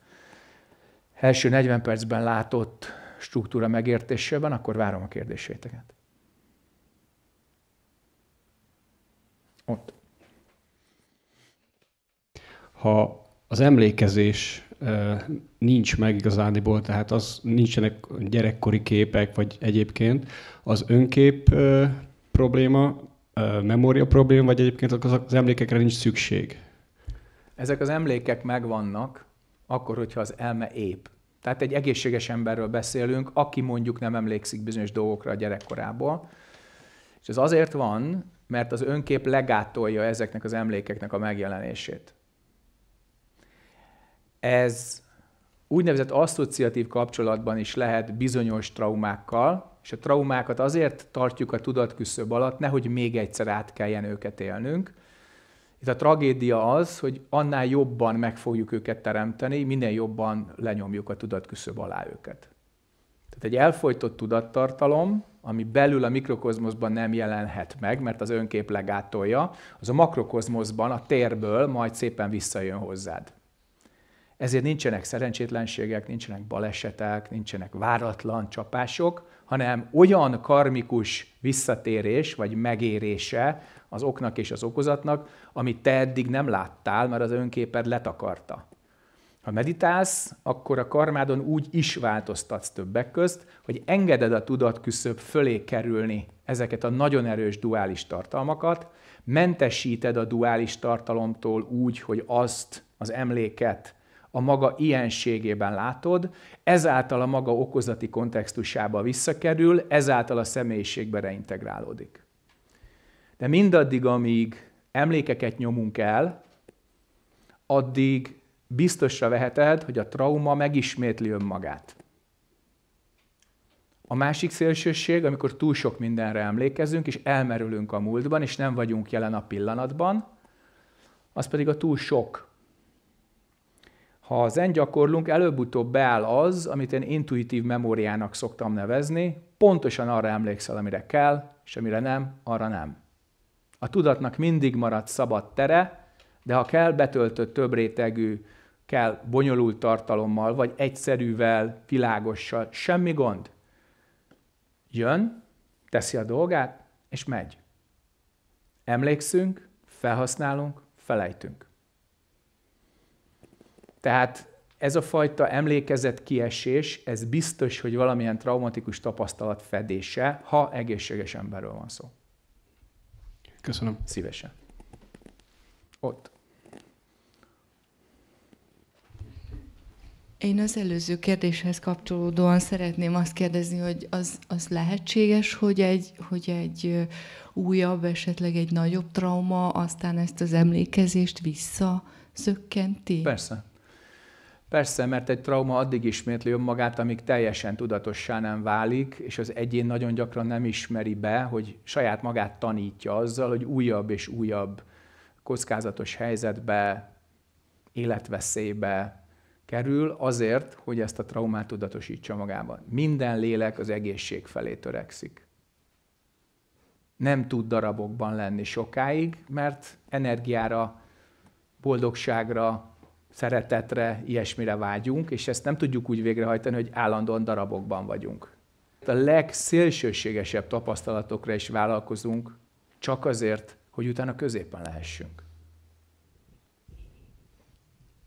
első 40 percben látott struktúra megértésében, akkor várom a kérdéseiteket. Ott ha az emlékezés nincs meg igazániból, tehát az nincsenek gyerekkori képek, vagy egyébként az önkép probléma, memória probléma, vagy egyébként az emlékekre nincs szükség? Ezek az emlékek megvannak, akkor, hogyha az elme ép. Tehát egy egészséges emberről beszélünk, aki mondjuk nem emlékszik bizonyos dolgokra a gyerekkorából. És ez azért van, mert az önkép legátolja ezeknek az emlékeknek a megjelenését. Ez úgynevezett asszociatív kapcsolatban is lehet bizonyos traumákkal, és a traumákat azért tartjuk a tudatküszöb alatt, nehogy még egyszer át kelljen őket élnünk. Itt a tragédia az, hogy annál jobban meg fogjuk őket teremteni, minél jobban lenyomjuk a tudatküszöb alá őket. Tehát egy elfolytott tudattartalom, ami belül a mikrokozmoszban nem jelenhet meg, mert az önkép legátolja, az a makrokozmoszban, a térből majd szépen visszajön hozzád. Ezért nincsenek szerencsétlenségek, nincsenek balesetek, nincsenek váratlan csapások, hanem olyan karmikus visszatérés vagy megérése az oknak és az okozatnak, amit te eddig nem láttál, mert az önképed letakarta. Ha meditálsz, akkor a karmádon úgy is változtatsz többek közt, hogy engeded a tudat küszöbb fölé kerülni ezeket a nagyon erős duális tartalmakat, mentesíted a duális tartalomtól úgy, hogy azt az emléket a maga ilyenségében látod, ezáltal a maga okozati kontextusába visszakerül, ezáltal a személyiségbe reintegrálódik. De mindaddig, amíg emlékeket nyomunk el, addig biztosra veheted, hogy a trauma megismétli önmagát. A másik szélsőség, amikor túl sok mindenre emlékezünk, és elmerülünk a múltban, és nem vagyunk jelen a pillanatban, az pedig a túl sok ha zen gyakorlunk, előbb-utóbb beáll az, amit én intuitív memóriának szoktam nevezni, pontosan arra emlékszel, amire kell, és amire nem, arra nem. A tudatnak mindig marad szabad tere, de ha kell betöltött több rétegű, kell bonyolult tartalommal, vagy egyszerűvel, világossal, semmi gond. Jön, teszi a dolgát, és megy. Emlékszünk, felhasználunk, felejtünk. Tehát ez a fajta emlékezett kiesés, ez biztos, hogy valamilyen traumatikus tapasztalat fedése, ha egészséges emberről van szó. Köszönöm. Szívesen. Ott. Én az előző kérdéshez kapcsolódóan szeretném azt kérdezni, hogy az, az lehetséges, hogy egy, hogy egy újabb, esetleg egy nagyobb trauma aztán ezt az emlékezést visszaszökkenti? Persze, Persze, mert egy trauma addig ismétli önmagát, amíg teljesen tudatossá nem válik, és az egyén nagyon gyakran nem ismeri be, hogy saját magát tanítja azzal, hogy újabb és újabb kockázatos helyzetbe, életveszélybe kerül azért, hogy ezt a traumát tudatosítsa magában. Minden lélek az egészség felé törekszik. Nem tud darabokban lenni sokáig, mert energiára, boldogságra, szeretetre, ilyesmire vágyunk, és ezt nem tudjuk úgy végrehajtani, hogy állandóan darabokban vagyunk. A legszélsőségesebb tapasztalatokra is vállalkozunk, csak azért, hogy utána középen lehessünk.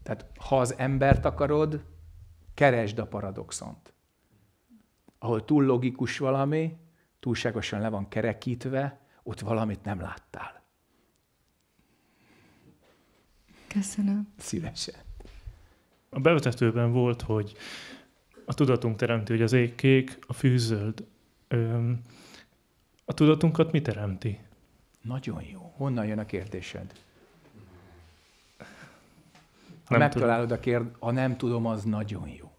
Tehát ha az embert akarod, keresd a paradoxont. Ahol túl logikus valami, túlságosan le van kerekítve, ott valamit nem láttál. Köszönöm. Szívesen. A bevetetőben volt, hogy a tudatunk teremti, hogy az ég kék, a fűzöld. Öm, a tudatunkat mi teremti? Nagyon jó. Honnan jön a kérdésed? Ha nem megtalálod tudom. a kérd, a nem tudom, az nagyon jó.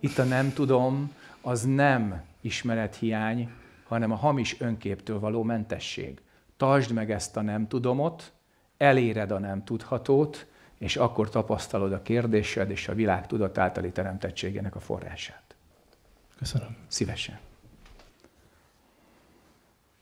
Itt a nem tudom, az nem ismerethiány, hanem a hamis önképtől való mentesség. Tartsd meg ezt a nem tudomot, eléred a nem tudhatót, és akkor tapasztalod a kérdésed és a világ tudatáltali teremtettségének a forrását. Köszönöm. Szívesen.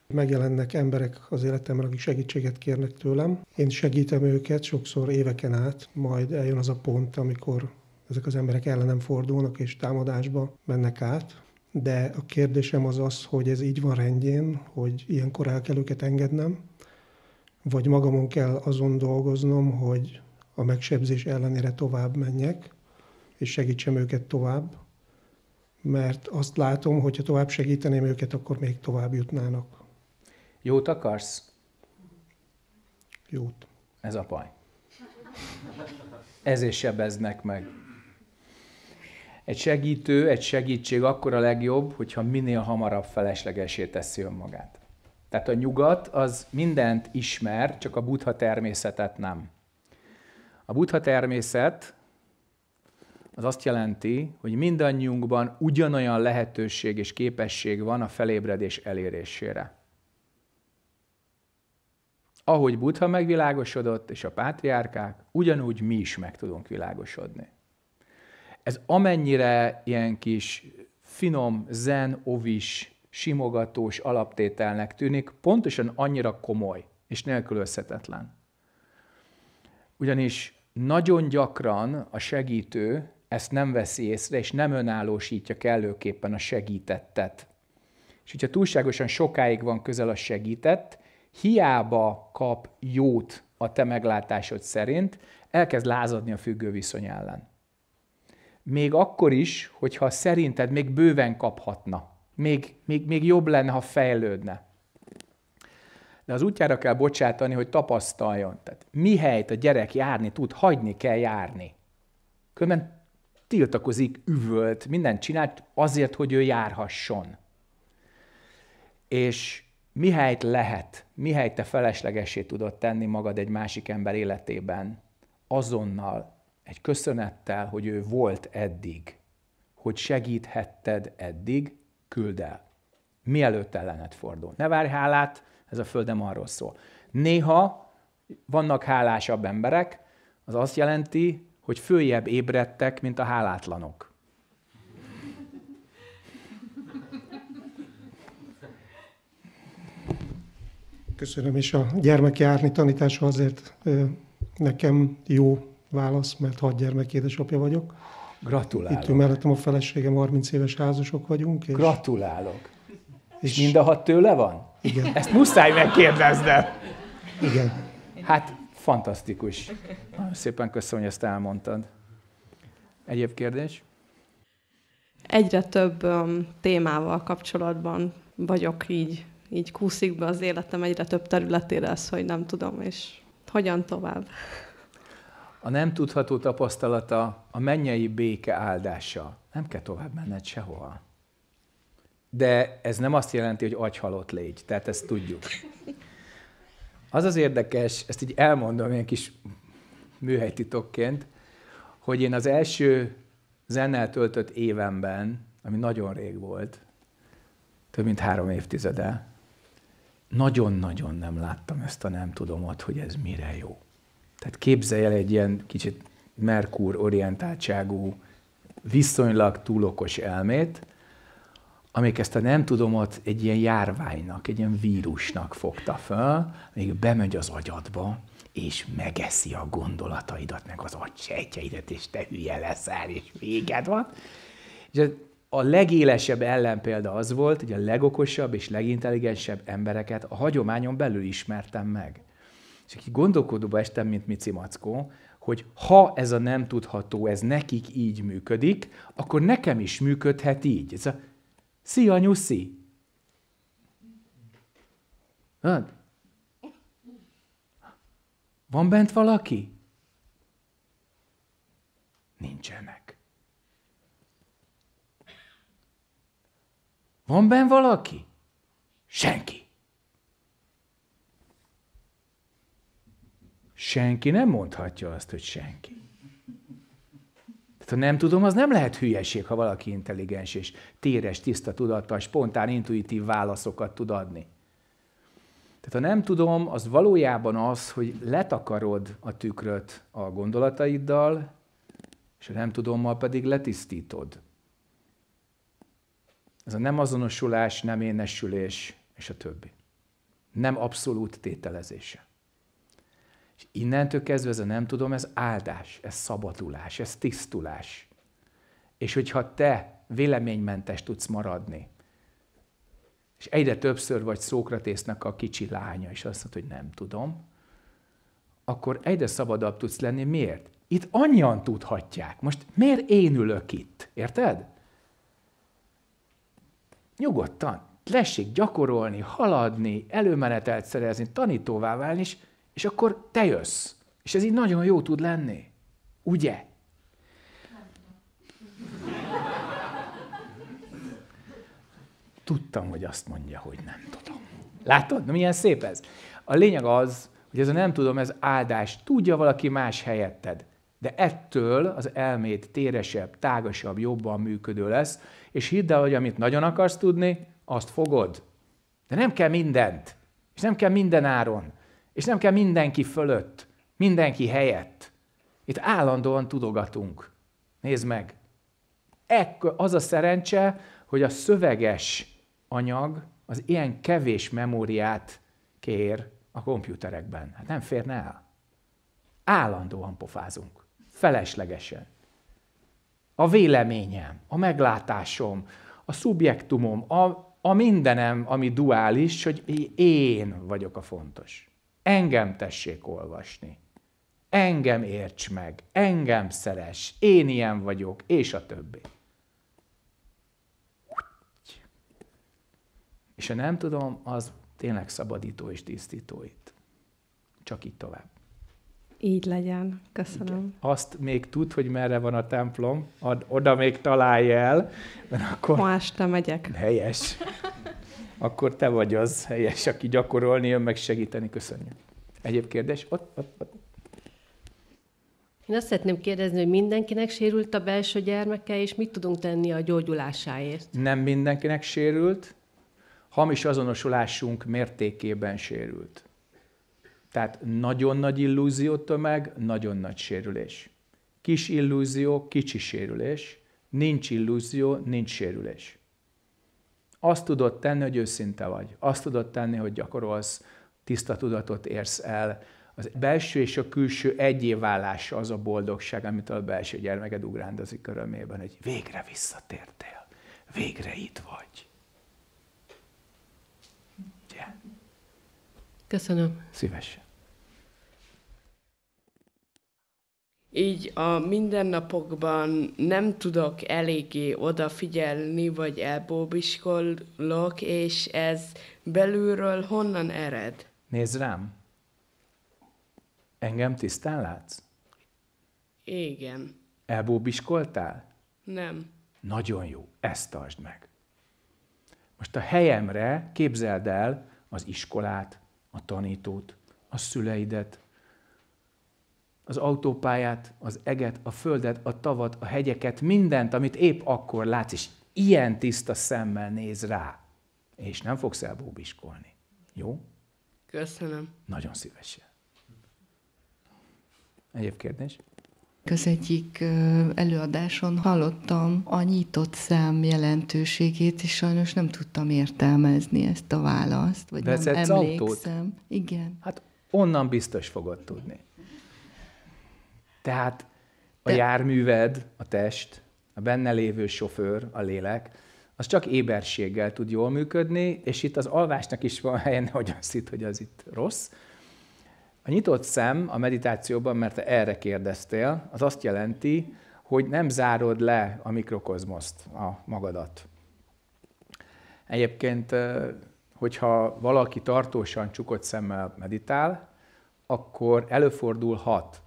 Megjelennek emberek az életemben, akik segítséget kérnek tőlem. Én segítem őket sokszor éveken át, majd eljön az a pont, amikor ezek az emberek ellenem fordulnak és támadásba mennek át. De a kérdésem az az, hogy ez így van rendjén, hogy ilyenkor el kell őket engednem, vagy magamon kell azon dolgoznom, hogy a megsebzés ellenére tovább menjek, és segítsem őket tovább, mert azt látom, hogy ha tovább segíteném őket, akkor még tovább jutnának. Jót akarsz? Jót. Ez a baj. Ezért sebeznek meg. Egy segítő, egy segítség akkor a legjobb, hogyha minél hamarabb feleslegesé teszi önmagát. Tehát a nyugat az mindent ismer, csak a buddha természetet nem. A buddha természet az azt jelenti, hogy mindannyiunkban ugyanolyan lehetőség és képesség van a felébredés elérésére. Ahogy Buddha megvilágosodott, és a pátriárkák, ugyanúgy mi is meg tudunk világosodni. Ez amennyire ilyen kis finom, zen, ovis simogatós alaptételnek tűnik, pontosan annyira komoly és nélkülözhetetlen. Ugyanis nagyon gyakran a segítő ezt nem veszi észre, és nem önállósítja kellőképpen a segítettet. És hogyha túlságosan sokáig van közel a segített, hiába kap jót a te meglátásod szerint, elkezd lázadni a függő viszony ellen. Még akkor is, hogyha szerinted még bőven kaphatna. Még, még, még jobb lenne, ha fejlődne. De az útjára kell bocsátani, hogy tapasztaljon. Tehát mihelyt a gyerek járni tud, hagyni kell járni. Különben tiltakozik, üvölt, mindent csinált azért, hogy ő járhasson. És mihelyt lehet, mihelyt te feleslegesét tudod tenni magad egy másik ember életében, azonnal egy köszönettel, hogy ő volt eddig, hogy segíthetted eddig, küld el. Mielőtt ellenet fordul. Ne várj hálát, ez a földem arról szól. Néha vannak hálásabb emberek, az azt jelenti, hogy följebb ébredtek, mint a hálátlanok. Köszönöm, és a gyermekjárni tanítása azért nekem jó válasz, mert hat gyermek édesapja vagyok. Gratulálok. Itt mellettem a feleségem, 30 éves házasok vagyunk. És... Gratulálok. És mind a hat tőle van? Igen. Ezt muszáj megkérdeznem. Igen. Hát, fantasztikus. Nagyon szépen köszönöm, hogy ezt elmondtad. Egyéb kérdés? Egyre több um, témával kapcsolatban vagyok így, így kúszik be az életem egyre több területére ez, hogy nem tudom, és hogyan tovább a nem tudható tapasztalata a mennyei béke áldása. Nem kell tovább menned sehova. De ez nem azt jelenti, hogy agyhalott légy, tehát ezt tudjuk. Az az érdekes, ezt így elmondom ilyen kis műhelytitokként, hogy én az első zennel töltött évemben, ami nagyon rég volt, több mint három évtizede, nagyon-nagyon nem láttam ezt a nem tudomat, hogy ez mire jó. Tehát képzelj el egy ilyen kicsit Merkur orientáltságú, viszonylag túlokos elmét, amik ezt a nem tudomot egy ilyen járványnak, egy ilyen vírusnak fogta föl, még bemegy az agyadba, és megeszi a gondolataidat, meg az agysejtjeidet, és te hülye leszel, és véged van. És a legélesebb ellenpélda az volt, hogy a legokosabb és legintelligensebb embereket a hagyományon belül ismertem meg. És aki gondolkodóba estem, mint Mici Mackó, hogy ha ez a nem tudható, ez nekik így működik, akkor nekem is működhet így. Ez a szia, nyuszi! Van bent valaki? Nincsenek. Van bent valaki? Senki. Senki nem mondhatja azt, hogy senki. Tehát ha nem tudom, az nem lehet hülyeség, ha valaki intelligens és téres, tiszta tudattal, spontán, intuitív válaszokat tud adni. Tehát ha nem tudom, az valójában az, hogy letakarod a tükröt a gondolataiddal, és ha nem tudommal pedig letisztítod. Ez a nem azonosulás, nem énesülés, és a többi. Nem abszolút tételezése. És innentől kezdve ez a nem tudom, ez áldás, ez szabadulás, ez tisztulás. És hogyha te véleménymentes tudsz maradni, és egyre többször vagy Szókratésznek a kicsi lánya, és azt mondod, hogy nem tudom, akkor egyre szabadabb tudsz lenni. Miért? Itt annyian tudhatják. Most miért én ülök itt? Érted? Nyugodtan. Lessék gyakorolni, haladni, előmenetelt szerezni, tanítóvá válni, és és akkor te jössz. És ez így nagyon jó tud lenni. Ugye? Tudtam, hogy azt mondja, hogy nem tudom. Látod? Na milyen szép ez. A lényeg az, hogy ez a nem tudom, ez áldás. Tudja valaki más helyetted. De ettől az elmét téresebb, tágasabb, jobban működő lesz, és hidd el, hogy amit nagyon akarsz tudni, azt fogod. De nem kell mindent, és nem kell minden áron. És nem kell mindenki fölött, mindenki helyett. Itt állandóan tudogatunk. Nézd meg. Ekkor az a szerencse, hogy a szöveges anyag az ilyen kevés memóriát kér a komputerekben. Hát nem férne el. Állandóan pofázunk. Feleslegesen. A véleményem, a meglátásom, a szubjektumom, a, a mindenem, ami duális, hogy én vagyok a fontos. Engem tessék olvasni. Engem érts meg, engem szeres, én ilyen vagyok, és a többi. És ha nem tudom, az tényleg szabadító és tisztító itt. Csak így tovább. Így legyen. Köszönöm. Igen. Azt még tud, hogy merre van a templom, ad, oda még találj el, mert akkor... Ma este megyek. Helyes akkor te vagy az helyes, aki gyakorolni jön, meg segíteni. Köszönjük. Egyéb kérdés? Ott, ott, ott. Én azt szeretném kérdezni, hogy mindenkinek sérült a belső gyermeke, és mit tudunk tenni a gyógyulásáért? Nem mindenkinek sérült, hamis azonosulásunk mértékében sérült. Tehát nagyon nagy illúziót meg, nagyon nagy sérülés. Kis illúzió, kicsi sérülés, nincs illúzió, nincs sérülés. Azt tudod tenni, hogy őszinte vagy. Azt tudod tenni, hogy gyakorolsz, tiszta tudatot érsz el. Az belső és a külső egyévállása az a boldogság, amit a belső gyermeked ugrándozik örömében, hogy végre visszatértél, végre itt vagy. Yeah. Köszönöm. Szívesen. így a mindennapokban nem tudok eléggé odafigyelni, vagy elbóbiskolok, és ez belülről honnan ered? Nézd rám. Engem tisztán látsz? Igen. Elbóbiskoltál? Nem. Nagyon jó, ezt tartsd meg. Most a helyemre képzeld el az iskolát, a tanítót, a szüleidet, az autópályát, az eget, a földet, a tavat, a hegyeket, mindent, amit épp akkor látsz, és ilyen tiszta szemmel néz rá, és nem fogsz elbóbiskolni. Jó? Köszönöm. Nagyon szívesen. Egyéb kérdés? Az egyik előadáson hallottam a nyitott szám jelentőségét, és sajnos nem tudtam értelmezni ezt a választ, vagy Vezetsz nem emlékszem. Autót? Igen. Hát onnan biztos fogod tudni. Tehát a Te... járműved, a test, a benne lévő sofőr, a lélek, az csak éberséggel tud jól működni, és itt az alvásnak is van helyen, hogy azt hitt, hogy az itt rossz. A nyitott szem a meditációban, mert te erre kérdeztél, az azt jelenti, hogy nem zárod le a mikrokozmoszt, a magadat. Egyébként, hogyha valaki tartósan csukott szemmel meditál, akkor előfordulhat,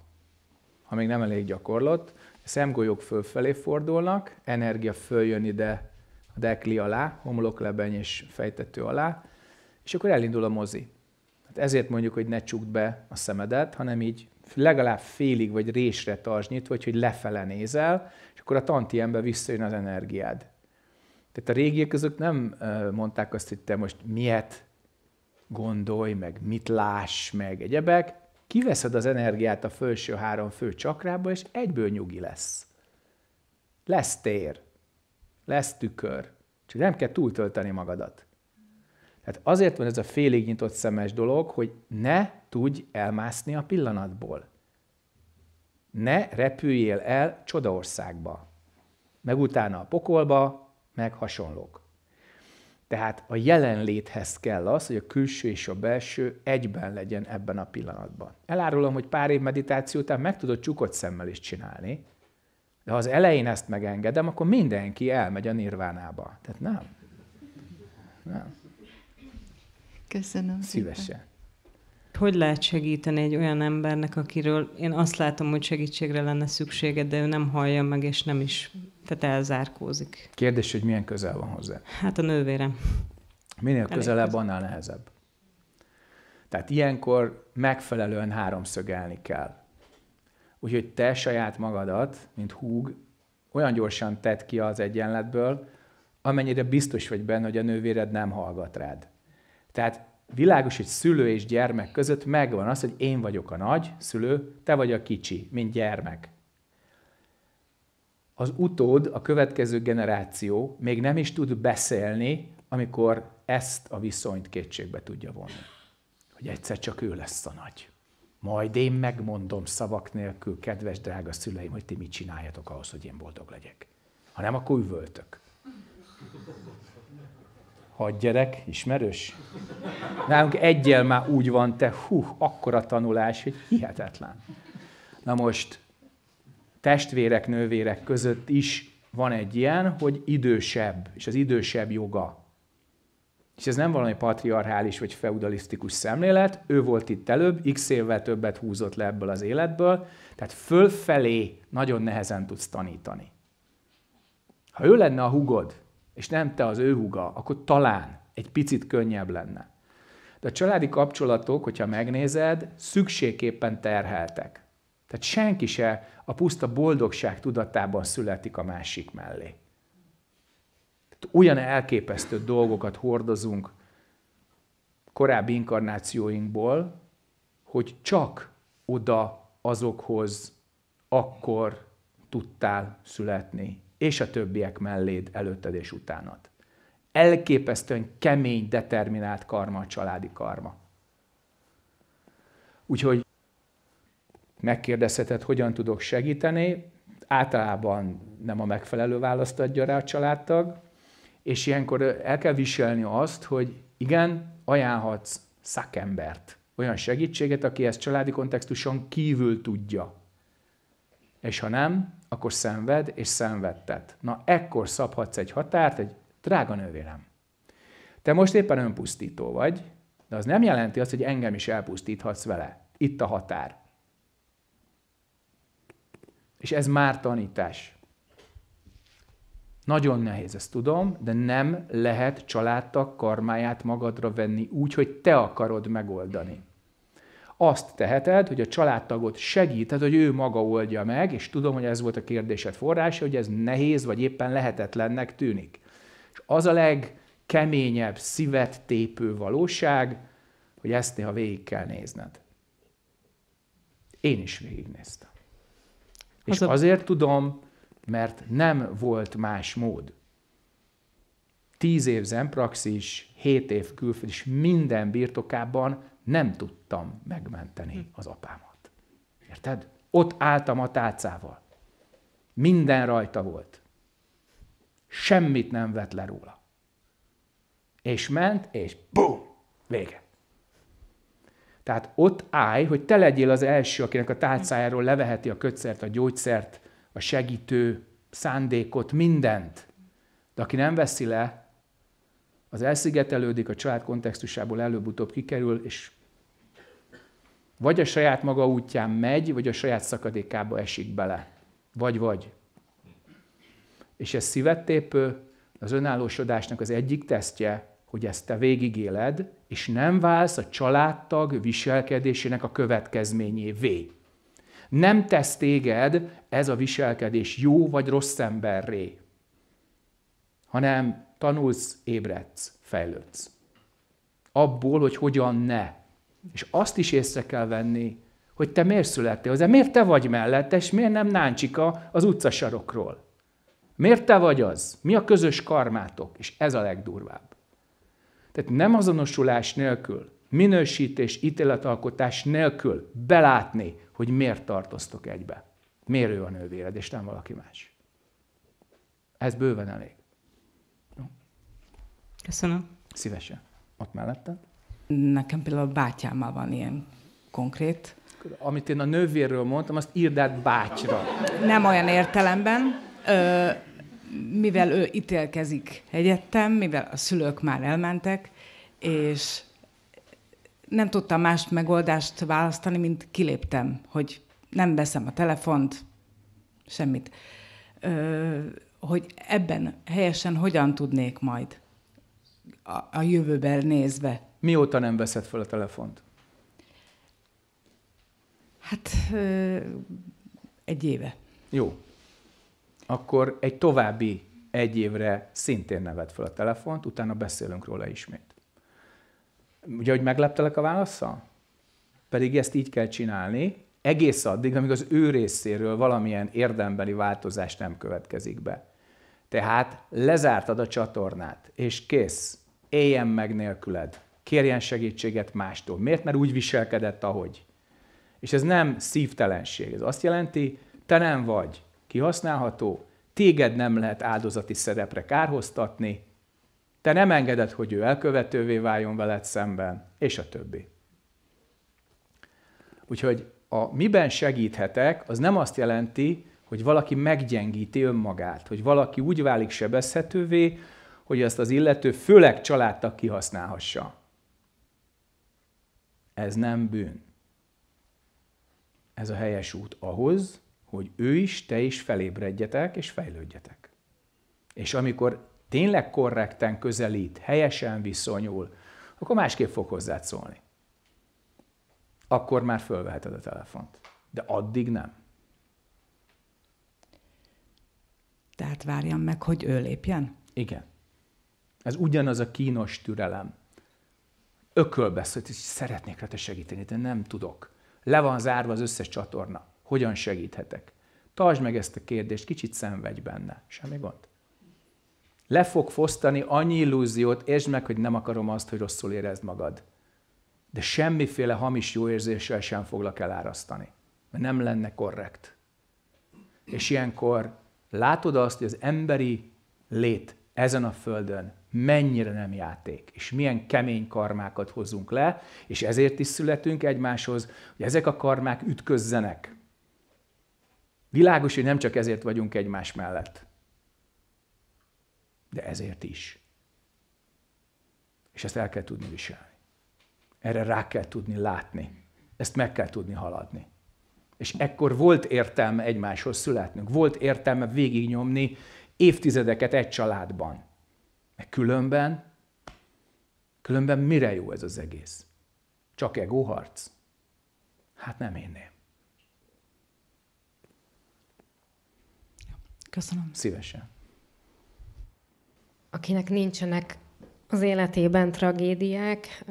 ha még nem elég gyakorlott, a szemgolyók fölfelé fordulnak, energia följön ide a dekli alá, homloklebeny és fejtető alá, és akkor elindul a mozi. Hát ezért mondjuk, hogy ne csukd be a szemedet, hanem így legalább félig vagy résre tartsd nyitva, hogy lefele nézel, és akkor a tantiembe visszajön az energiád. Tehát a régiek azok nem mondták azt, hogy te most miért gondolj, meg mit láss, meg egyebek, Kiveszed az energiát a felső három fő csakrába, és egyből nyugi lesz. Lesz tér, lesz tükör, csak nem kell túltölteni magadat. Tehát azért van ez a félig nyitott szemes dolog, hogy ne tudj elmászni a pillanatból. Ne repüljél el csodaországba, meg utána a pokolba, meg hasonlók. Tehát a jelenléthez kell az, hogy a külső és a belső egyben legyen ebben a pillanatban. Elárulom, hogy pár év meditáció után meg tudod csukott szemmel is csinálni, de ha az elején ezt megengedem, akkor mindenki elmegy a nirvánába. Tehát nem. Nem. Köszönöm Szívesen. Szépen. Hogy lehet segíteni egy olyan embernek, akiről én azt látom, hogy segítségre lenne szüksége, de ő nem hallja meg, és nem is tehát elzárkózik. Kérdés, hogy milyen közel van hozzá? Hát a nővérem. Minél Elég közelebb, közel. annál nehezebb. Tehát ilyenkor megfelelően háromszögelni kell. Úgyhogy te saját magadat, mint húg, olyan gyorsan tedd ki az egyenletből, amennyire biztos vagy benne, hogy a nővéred nem hallgat rád. Tehát világos, hogy szülő és gyermek között megvan az, hogy én vagyok a nagy szülő, te vagy a kicsi, mint gyermek az utód, a következő generáció még nem is tud beszélni, amikor ezt a viszonyt kétségbe tudja vonni. Hogy egyszer csak ő lesz a nagy. Majd én megmondom szavak nélkül, kedves drága szüleim, hogy ti mit csináljatok ahhoz, hogy én boldog legyek. Ha nem, akkor üvöltök. Hadd gyerek, ismerős? Nálunk egyel már úgy van, te hú, akkora tanulás, hogy hihetetlen. Na most testvérek, nővérek között is van egy ilyen, hogy idősebb, és az idősebb joga. És ez nem valami patriarchális vagy feudalisztikus szemlélet, ő volt itt előbb, x évvel többet húzott le ebből az életből, tehát fölfelé nagyon nehezen tudsz tanítani. Ha ő lenne a hugod, és nem te az ő huga, akkor talán egy picit könnyebb lenne. De a családi kapcsolatok, hogyha megnézed, szükségképpen terheltek. Tehát senki se a puszta boldogság tudatában születik a másik mellé. Tehát olyan elképesztő dolgokat hordozunk korábbi inkarnációinkból, hogy csak oda azokhoz akkor tudtál születni, és a többiek melléd, előtted és utánad. Elképesztően kemény, determinált karma a családi karma. Úgyhogy megkérdezheted, hogyan tudok segíteni, általában nem a megfelelő választ adja rá a családtag, és ilyenkor el kell viselni azt, hogy igen, ajánlhatsz szakembert, olyan segítséget, aki ezt családi kontextuson kívül tudja. És ha nem, akkor szenved és szenvedtet. Na, ekkor szabhatsz egy határt, egy drága nővérem. Te most éppen önpusztító vagy, de az nem jelenti azt, hogy engem is elpusztíthatsz vele. Itt a határ. És ez már tanítás. Nagyon nehéz, ezt tudom, de nem lehet családtag karmáját magadra venni úgy, hogy te akarod megoldani. Azt teheted, hogy a családtagot segíted, hogy ő maga oldja meg, és tudom, hogy ez volt a kérdésed forrása, hogy ez nehéz, vagy éppen lehetetlennek tűnik. És az a legkeményebb, szívet tépő valóság, hogy ezt néha végig kell nézned. Én is végignéztem. És a... azért tudom, mert nem volt más mód. Tíz év zenpraxis, hét év külföld, és minden birtokában nem tudtam megmenteni hm. az apámat. Érted? Ott álltam a tálcával. Minden rajta volt. Semmit nem vett le róla. És ment, és bum, vége. Tehát ott állj, hogy te legyél az első, akinek a tálcájáról leveheti a kötszert, a gyógyszert, a segítő szándékot, mindent. De aki nem veszi le, az elszigetelődik, a család kontextusából előbb-utóbb kikerül, és vagy a saját maga útján megy, vagy a saját szakadékába esik bele. Vagy-vagy. És ez szívettépő, az önállósodásnak az egyik tesztje, hogy ezt te végigéled, és nem válsz a családtag viselkedésének a következményévé. Nem tesz téged ez a viselkedés jó vagy rossz emberré, hanem tanulsz, ébredsz, fejlődsz. Abból, hogy hogyan ne. És azt is észre kell venni, hogy te miért születtél hozzá, miért te vagy mellette, és miért nem Náncsika az utcasarokról. Miért te vagy az? Mi a közös karmátok? És ez a legdurvább. Tehát nem azonosulás nélkül, minősítés, ítéletalkotás nélkül belátni, hogy miért tartoztok egybe. Miért ő a nővéred, és nem valaki más. Ez bőven elég. No. Köszönöm. Szívesen. Ott mellette? Nekem például a bátyámmal van ilyen konkrét. Amit én a nővérről mondtam, azt írd át bátyra. Nem olyan értelemben. Ö, mivel ő ítélkezik egyettem, mivel a szülők már elmentek, és nem tudtam más megoldást választani, mint kiléptem, hogy nem veszem a telefont, semmit. Ö, hogy ebben helyesen hogyan tudnék majd a, a jövőben nézve. Mióta nem veszed fel a telefont? Hát ö, egy éve. Jó akkor egy további egy évre szintén nevet fel a telefont, utána beszélünk róla ismét. Ugye, hogy megleptelek a válaszsal? Pedig ezt így kell csinálni, egész addig, amíg az ő részéről valamilyen érdembeli változás nem következik be. Tehát lezártad a csatornát, és kész. Éljen meg nélküled. Kérjen segítséget mástól. Miért? Mert úgy viselkedett, ahogy. És ez nem szívtelenség. Ez azt jelenti, te nem vagy kihasználható, téged nem lehet áldozati szerepre kárhoztatni, te nem engeded, hogy ő elkövetővé váljon veled szemben, és a többi. Úgyhogy a miben segíthetek, az nem azt jelenti, hogy valaki meggyengíti önmagát, hogy valaki úgy válik sebezhetővé, hogy ezt az illető főleg családtag kihasználhassa. Ez nem bűn. Ez a helyes út ahhoz, hogy ő is, te is felébredjetek és fejlődjetek. És amikor tényleg korrekten közelít, helyesen viszonyul, akkor másképp fog hozzád szólni. Akkor már fölveheted a telefont. De addig nem. Tehát várjam meg, hogy ő lépjen? Igen. Ez ugyanaz a kínos türelem. Ökölbesz, hogy szeretnék rá te segíteni, de nem tudok. Le van zárva az összes csatorna. Hogyan segíthetek? Tartsd meg ezt a kérdést, kicsit szenvedj benne. Semmi gond. Le fog fosztani annyi illúziót, értsd meg, hogy nem akarom azt, hogy rosszul érezd magad. De semmiféle hamis jó érzéssel sem foglak elárasztani. Mert nem lenne korrekt. És ilyenkor látod azt, hogy az emberi lét ezen a földön mennyire nem játék, és milyen kemény karmákat hozunk le, és ezért is születünk egymáshoz, hogy ezek a karmák ütközzenek. Világos, hogy nem csak ezért vagyunk egymás mellett, de ezért is. És ezt el kell tudni viselni. Erre rá kell tudni látni. Ezt meg kell tudni haladni. És ekkor volt értelme egymáshoz születnünk. Volt értelme végignyomni évtizedeket egy családban. Mert különben, különben mire jó ez az egész? Csak egóharc? Hát nem hinném. Köszönöm. Szívesen. Akinek nincsenek az életében tragédiák,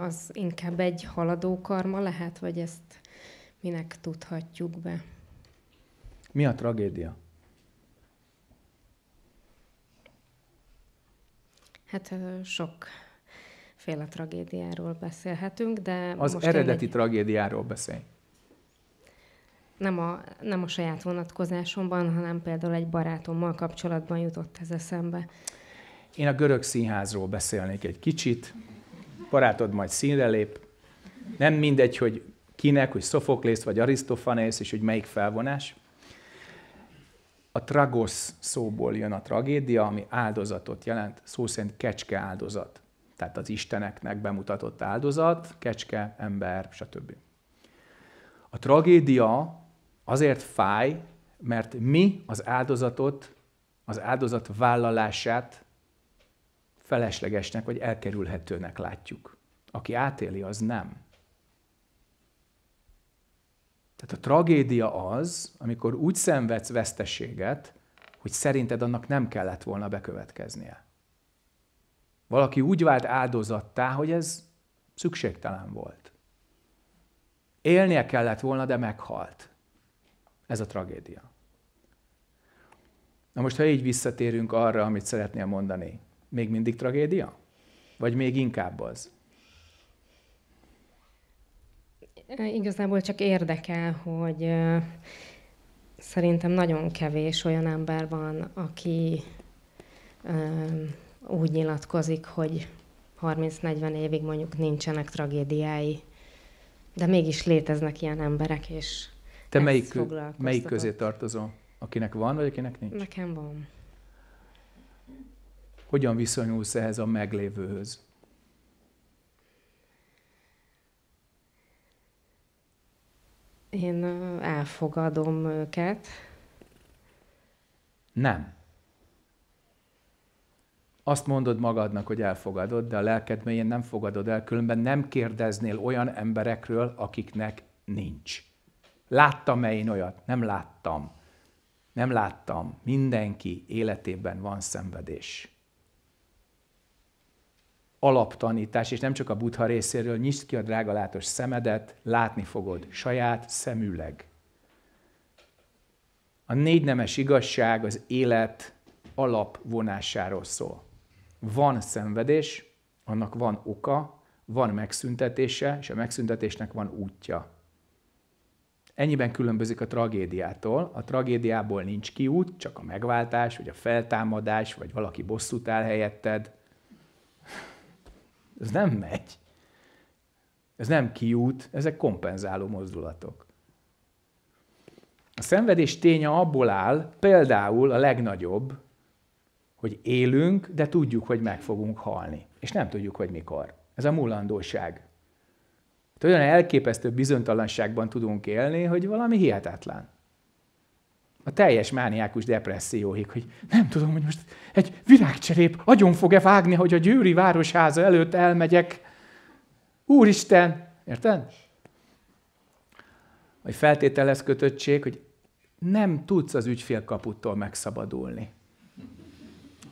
az inkább egy haladó karma lehet, vagy ezt minek tudhatjuk be? Mi a tragédia? Hát sok féle tragédiáról beszélhetünk, de... Az most eredeti egy... tragédiáról beszélj nem a, nem a saját vonatkozásomban, hanem például egy barátommal kapcsolatban jutott ez eszembe. Én a görög színházról beszélnék egy kicsit. Barátod majd színre lép. Nem mindegy, hogy kinek, hogy Szofoklészt vagy Arisztofanész, és hogy melyik felvonás. A tragosz szóból jön a tragédia, ami áldozatot jelent, szó szerint kecske áldozat. Tehát az isteneknek bemutatott áldozat, kecske, ember, stb. A tragédia Azért fáj, mert mi az áldozatot, az áldozat vállalását feleslegesnek vagy elkerülhetőnek látjuk. Aki átéli, az nem. Tehát a tragédia az, amikor úgy szenvedsz veszteséget, hogy szerinted annak nem kellett volna bekövetkeznie. Valaki úgy vált áldozattá, hogy ez szükségtelen volt. Élnie kellett volna, de meghalt. Ez a tragédia. Na most, ha így visszatérünk arra, amit szeretnél mondani, még mindig tragédia? Vagy még inkább az? Igazából csak érdekel, hogy szerintem nagyon kevés olyan ember van, aki úgy nyilatkozik, hogy 30-40 évig mondjuk nincsenek tragédiái, de mégis léteznek ilyen emberek, és te Ezt melyik, melyik közé tartozol? Akinek van, vagy akinek nincs? Nekem van. Hogyan viszonyulsz ehhez a meglévőhöz? Én elfogadom őket. Nem. Azt mondod magadnak, hogy elfogadod, de a lelked mélyén nem fogadod el, különben nem kérdeznél olyan emberekről, akiknek nincs. Láttam-e én olyat? Nem láttam. Nem láttam. Mindenki életében van szenvedés. Alaptanítás, és nem csak a buddha részéről, nyisd ki a drága látos szemedet, látni fogod saját szemüleg. A négy nemes igazság az élet alapvonásáról szól. Van szenvedés, annak van oka, van megszüntetése, és a megszüntetésnek van útja. Ennyiben különbözik a tragédiától. A tragédiából nincs kiút, csak a megváltás, vagy a feltámadás, vagy valaki bosszút áll helyetted. Ez nem megy. Ez nem kiút, ezek kompenzáló mozdulatok. A szenvedés ténye abból áll, például a legnagyobb, hogy élünk, de tudjuk, hogy meg fogunk halni. És nem tudjuk, hogy mikor. Ez a mulandóság olyan elképesztő bizonytalanságban tudunk élni, hogy valami hihetetlen. A teljes mániákus depresszióig, hogy nem tudom, hogy most egy virágcserép agyon fog-e vágni, hogy a Győri Városháza előtt elmegyek. Úristen! Érted? Vagy feltételez kötöttség, hogy nem tudsz az ügyfélkaputtól megszabadulni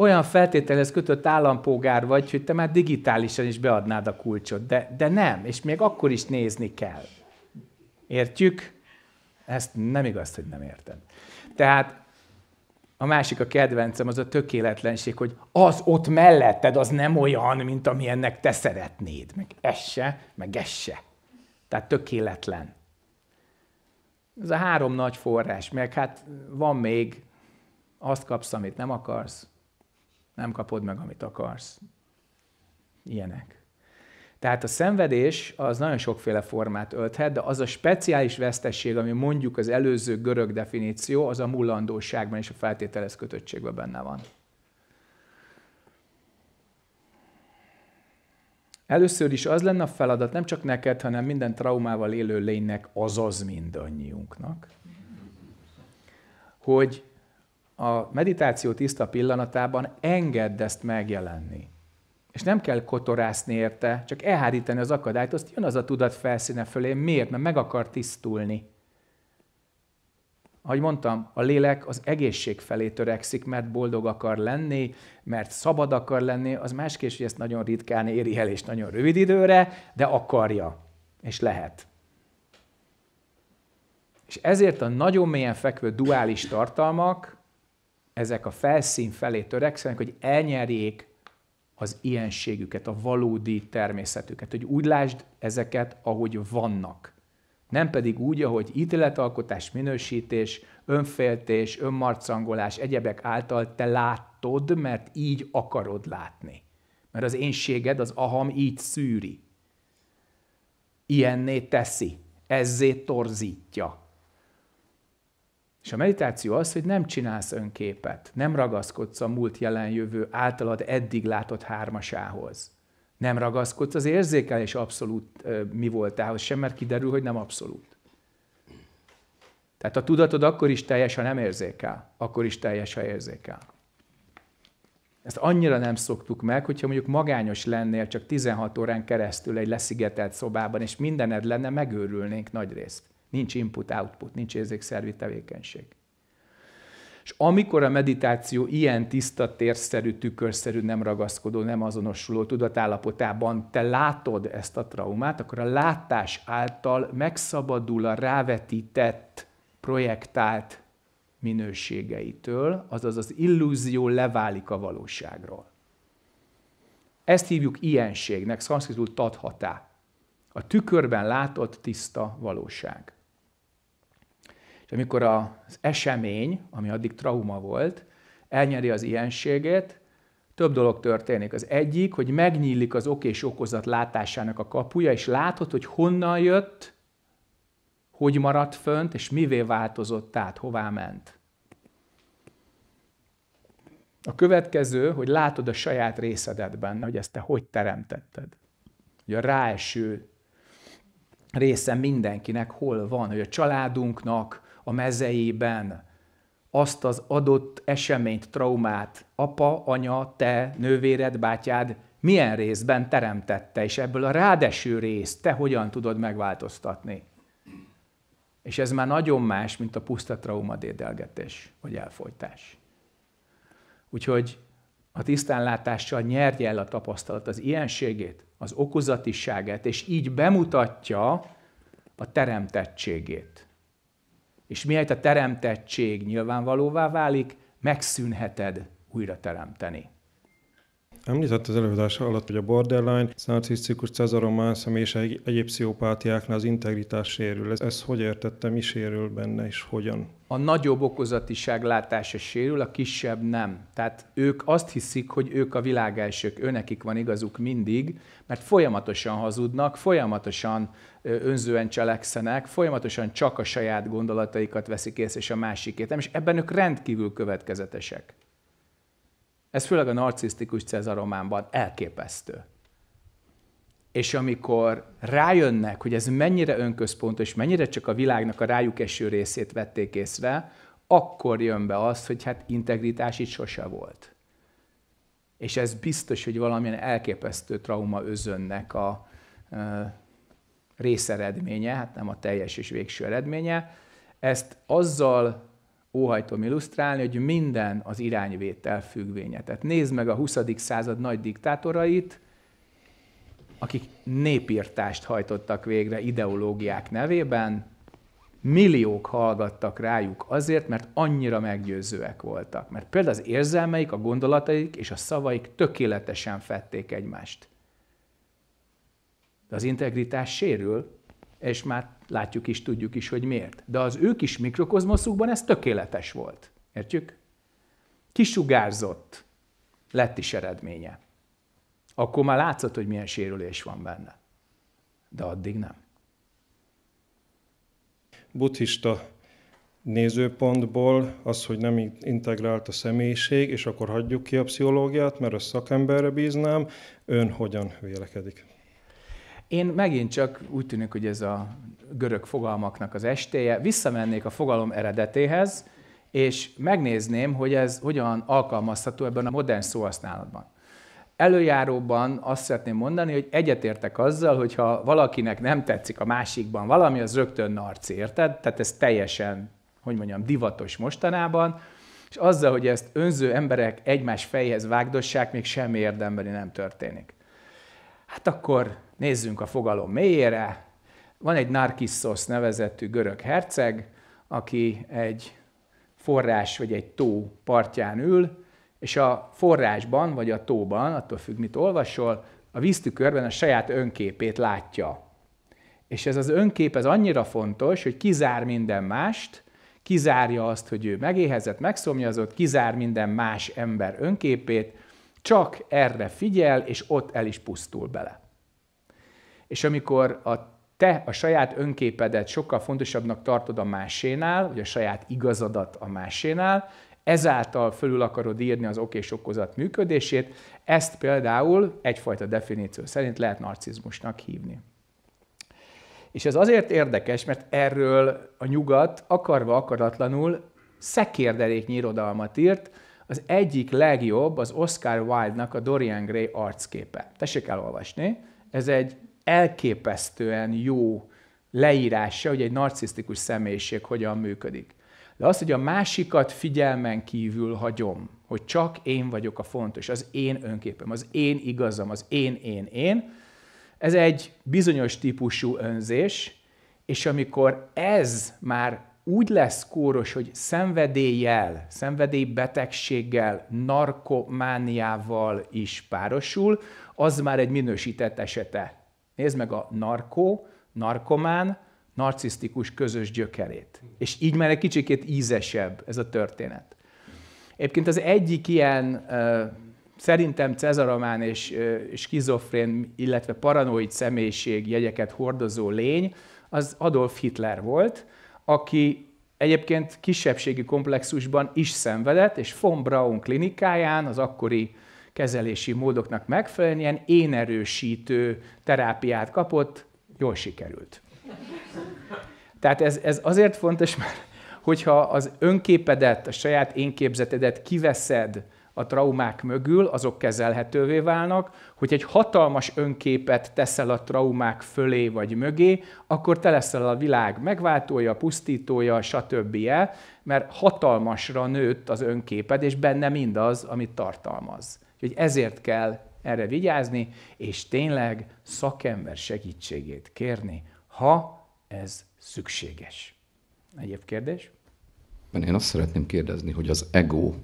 olyan feltételhez kötött állampolgár vagy, hogy te már digitálisan is beadnád a kulcsot, de, de nem, és még akkor is nézni kell. Értjük? Ezt nem igaz, hogy nem érted. Tehát a másik a kedvencem az a tökéletlenség, hogy az ott melletted az nem olyan, mint amilyennek te szeretnéd. Meg ez se, meg ez se. Tehát tökéletlen. Ez a három nagy forrás, meg hát van még, azt kapsz, amit nem akarsz, nem kapod meg, amit akarsz. Ilyenek. Tehát a szenvedés az nagyon sokféle formát ölthet, de az a speciális vesztesség, ami mondjuk az előző görög definíció, az a mullandóságban és a feltételez kötöttségben benne van. Először is az lenne a feladat, nem csak neked, hanem minden traumával élő lénynek, azaz mindannyiunknak, hogy a meditáció tiszta pillanatában engedd ezt megjelenni. És nem kell kotorászni érte, csak elhárítani az akadályt, azt jön az a tudat felszíne fölé. Miért? Mert meg akar tisztulni. Ahogy mondtam, a lélek az egészség felé törekszik, mert boldog akar lenni, mert szabad akar lenni, az másképp, hogy ezt nagyon ritkán éri el, és nagyon rövid időre, de akarja, és lehet. És ezért a nagyon mélyen fekvő duális tartalmak, ezek a felszín felé törekszenek, hogy elnyerjék az ilyenségüket, a valódi természetüket, hogy úgy lásd ezeket, ahogy vannak. Nem pedig úgy, ahogy ítéletalkotás, minősítés, önféltés, önmarcangolás, egyebek által te látod, mert így akarod látni. Mert az énséged, az aham így szűri. Ilyenné teszi, ezzé torzítja. És a meditáció az, hogy nem csinálsz önképet, nem ragaszkodsz a múlt jelen, jövő általad eddig látott hármasához. Nem ragaszkodsz az érzékelés abszolút ö, mi voltához sem, mert kiderül, hogy nem abszolút. Tehát a tudatod akkor is teljes, ha nem érzékel, akkor is teljes, ha érzékel. Ezt annyira nem szoktuk meg, hogyha mondjuk magányos lennél csak 16 órán keresztül egy leszigetelt szobában, és mindened lenne, megőrülnénk nagy részt. Nincs input-output, nincs érzékszervi tevékenység. És amikor a meditáció ilyen tiszta, térszerű, tükörszerű, nem ragaszkodó, nem azonosuló tudatállapotában te látod ezt a traumát, akkor a látás által megszabadul a rávetített, projektált minőségeitől, azaz az illúzió leválik a valóságról. Ezt hívjuk ilyenségnek, Szanszkizul tadhatá. A tükörben látott tiszta valóság. És amikor az esemény, ami addig trauma volt, elnyeri az ilyenségét, több dolog történik. Az egyik, hogy megnyílik az ok és okozat látásának a kapuja, és látod, hogy honnan jött, hogy maradt fönt, és mivé változott át, hová ment. A következő, hogy látod a saját benne, hogy ezt te hogy teremtetted. Hogy a ráeső része mindenkinek hol van, hogy a családunknak, a mezeiben azt az adott eseményt, traumát apa, anya, te, nővéred, bátyád milyen részben teremtette, és ebből a rádeső részt te hogyan tudod megváltoztatni. És ez már nagyon más, mint a puszta dédelgetés, vagy elfolytás. Úgyhogy a tisztánlátással nyerje el a tapasztalat az ilyenségét, az okozatiságát, és így bemutatja a teremtettségét és miért a teremtettség nyilvánvalóvá válik, megszűnheted újra teremteni. Említett az előadása alatt, hogy a borderline, narcisztikus, cezaromán egy egyéb pszichopátiáknál az integritás sérül. Ez, ez hogy értette, mi sérül benne és hogyan? A nagyobb okozatiság látása sérül, a kisebb nem. Tehát ők azt hiszik, hogy ők a világ elsők, őnekik van igazuk mindig, mert folyamatosan hazudnak, folyamatosan önzően cselekszenek, folyamatosan csak a saját gondolataikat veszik észre, és a másikét nem, és ebben ők rendkívül következetesek. Ez főleg a narcisztikus románban elképesztő. És amikor rájönnek, hogy ez mennyire önközpontos, és mennyire csak a világnak a rájuk eső részét vették észre, akkor jön be az, hogy hát integritás itt sose volt. És ez biztos, hogy valamilyen elképesztő trauma özönnek a e, részeredménye, hát nem a teljes és végső eredménye. Ezt azzal óhajtom illusztrálni, hogy minden az irányvétel függvénye. Tehát nézd meg a 20. század nagy diktátorait, akik népírtást hajtottak végre ideológiák nevében, milliók hallgattak rájuk azért, mert annyira meggyőzőek voltak. Mert például az érzelmeik, a gondolataik és a szavaik tökéletesen fették egymást. De az integritás sérül, és már látjuk is, tudjuk is, hogy miért. De az ő kis mikrokozmoszukban ez tökéletes volt. Értjük? Kisugárzott lett is eredménye. Akkor már látszott, hogy milyen sérülés van benne. De addig nem. Buddhista nézőpontból az, hogy nem integrált a személyiség, és akkor hagyjuk ki a pszichológiát, mert a szakemberre bíznám, ön hogyan vélekedik? Én megint csak úgy tűnik, hogy ez a görög fogalmaknak az estéje. Visszamennék a fogalom eredetéhez, és megnézném, hogy ez hogyan alkalmazható ebben a modern szóhasználatban. Előjáróban azt szeretném mondani, hogy egyetértek azzal, hogyha valakinek nem tetszik a másikban valami, az rögtön narci, érted? Tehát ez teljesen, hogy mondjam, divatos mostanában, és azzal, hogy ezt önző emberek egymás fejhez vágdossák, még semmi érdemben nem történik. Hát akkor Nézzünk a fogalom mélyére. Van egy Narkissos nevezettű görög herceg, aki egy forrás vagy egy tó partján ül, és a forrásban vagy a tóban, attól függ, mit olvasol, a víztükörben a saját önképét látja. És ez az önkép ez annyira fontos, hogy kizár minden mást, kizárja azt, hogy ő megéhezett, megszomjazott, kizár minden más ember önképét, csak erre figyel, és ott el is pusztul bele és amikor a te a saját önképedet sokkal fontosabbnak tartod a másénál, vagy a saját igazadat a másénál, ezáltal fölül akarod írni az ok és okozat működését, ezt például egyfajta definíció szerint lehet narcizmusnak hívni. És ez azért érdekes, mert erről a nyugat akarva akaratlanul szekérdelék nyírodalmat írt, az egyik legjobb az Oscar Wilde-nak a Dorian Gray arcképe. Tessék elolvasni, ez egy elképesztően jó leírása, hogy egy narcisztikus személyiség hogyan működik. De az, hogy a másikat figyelmen kívül hagyom, hogy csak én vagyok a fontos, az én önképem, az én igazam, az én, én, én, ez egy bizonyos típusú önzés, és amikor ez már úgy lesz kóros, hogy szenvedéllyel, szenvedélybetegséggel, narkomániával is párosul, az már egy minősített esete Nézd meg a narkó, narkomán, narcisztikus közös gyökerét. És így már egy kicsikét ízesebb ez a történet. Egyébként az egyik ilyen szerintem cezaromán és, skizofrén, illetve paranoid személyiség jegyeket hordozó lény, az Adolf Hitler volt, aki egyébként kisebbségi komplexusban is szenvedett, és von Braun klinikáján, az akkori kezelési módoknak megfelelően ilyen énerősítő terápiát kapott, jól sikerült. Tehát ez, ez azért fontos, mert hogyha az önképedet, a saját énképzetedet kiveszed a traumák mögül, azok kezelhetővé válnak, hogy egy hatalmas önképet teszel a traumák fölé vagy mögé, akkor te leszel a világ megváltója, pusztítója, stb. -e, mert hatalmasra nőtt az önképed, és benne mindaz, amit tartalmaz. Úgyhogy ezért kell erre vigyázni, és tényleg szakember segítségét kérni, ha ez szükséges. Egyéb kérdés? Én azt szeretném kérdezni, hogy az ego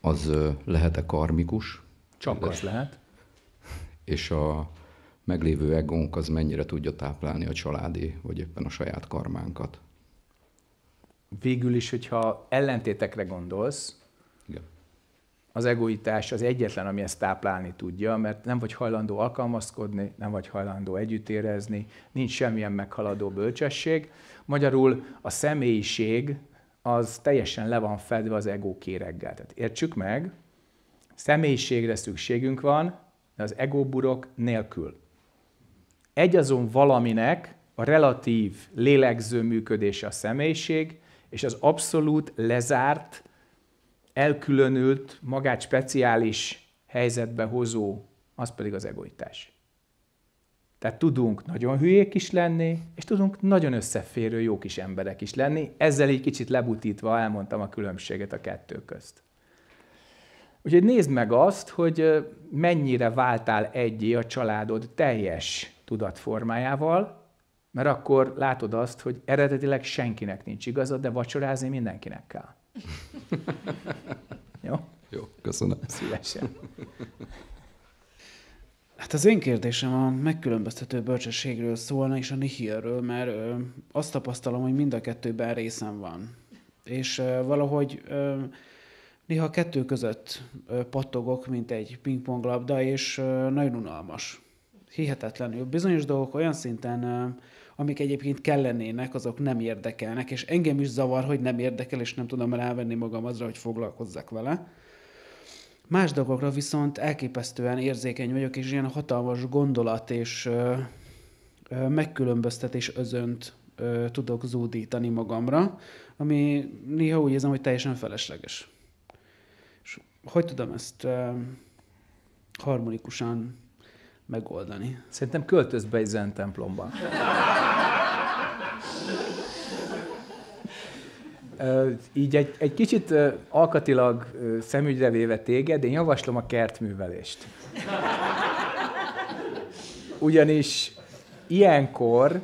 az lehet-e karmikus? Csak az lehet. És a meglévő egónk az mennyire tudja táplálni a családi, vagy éppen a saját karmánkat? Végül is, hogyha ellentétekre gondolsz, az egoitás az egyetlen, ami ezt táplálni tudja, mert nem vagy hajlandó alkalmazkodni, nem vagy hajlandó együttérezni, nincs semmilyen meghaladó bölcsesség. Magyarul a személyiség az teljesen le van fedve az ego kéreggel. Tehát értsük meg, személyiségre szükségünk van, de az egóburok nélkül. Egy azon valaminek a relatív lélegző működése a személyiség, és az abszolút lezárt, elkülönült, magát speciális helyzetbe hozó, az pedig az egoitás. Tehát tudunk nagyon hülyék is lenni, és tudunk nagyon összeférő jó kis emberek is lenni. Ezzel egy kicsit lebutítva elmondtam a különbséget a kettő közt. Úgyhogy nézd meg azt, hogy mennyire váltál egyé a családod teljes tudatformájával, mert akkor látod azt, hogy eredetileg senkinek nincs igaza, de vacsorázni mindenkinek kell. Jó? Jó, köszönöm. Szívesen. Hát az én kérdésem a megkülönböztető bölcsességről szólna, és a nihilről, mert ö, azt tapasztalom, hogy mind a kettőben részem van. És ö, valahogy ö, néha kettő között ö, pattogok, mint egy pingponglabda, és ö, nagyon unalmas. Hihetetlenül. Bizonyos dolgok olyan szinten ö, amik egyébként kellenének, azok nem érdekelnek, és engem is zavar, hogy nem érdekel, és nem tudom rávenni magam azra, hogy foglalkozzak vele. Más dolgokra viszont elképesztően érzékeny vagyok, és ilyen hatalmas gondolat és ö, ö, megkülönböztetés özönt ö, tudok zúdítani magamra, ami néha úgy érzem, hogy teljesen felesleges. És hogy tudom ezt ö, harmonikusan megoldani. Szerintem költöz be egy zen templomba. Így egy, egy kicsit alkatilag szemügyre véve téged, én javaslom a kertművelést. Ugyanis ilyenkor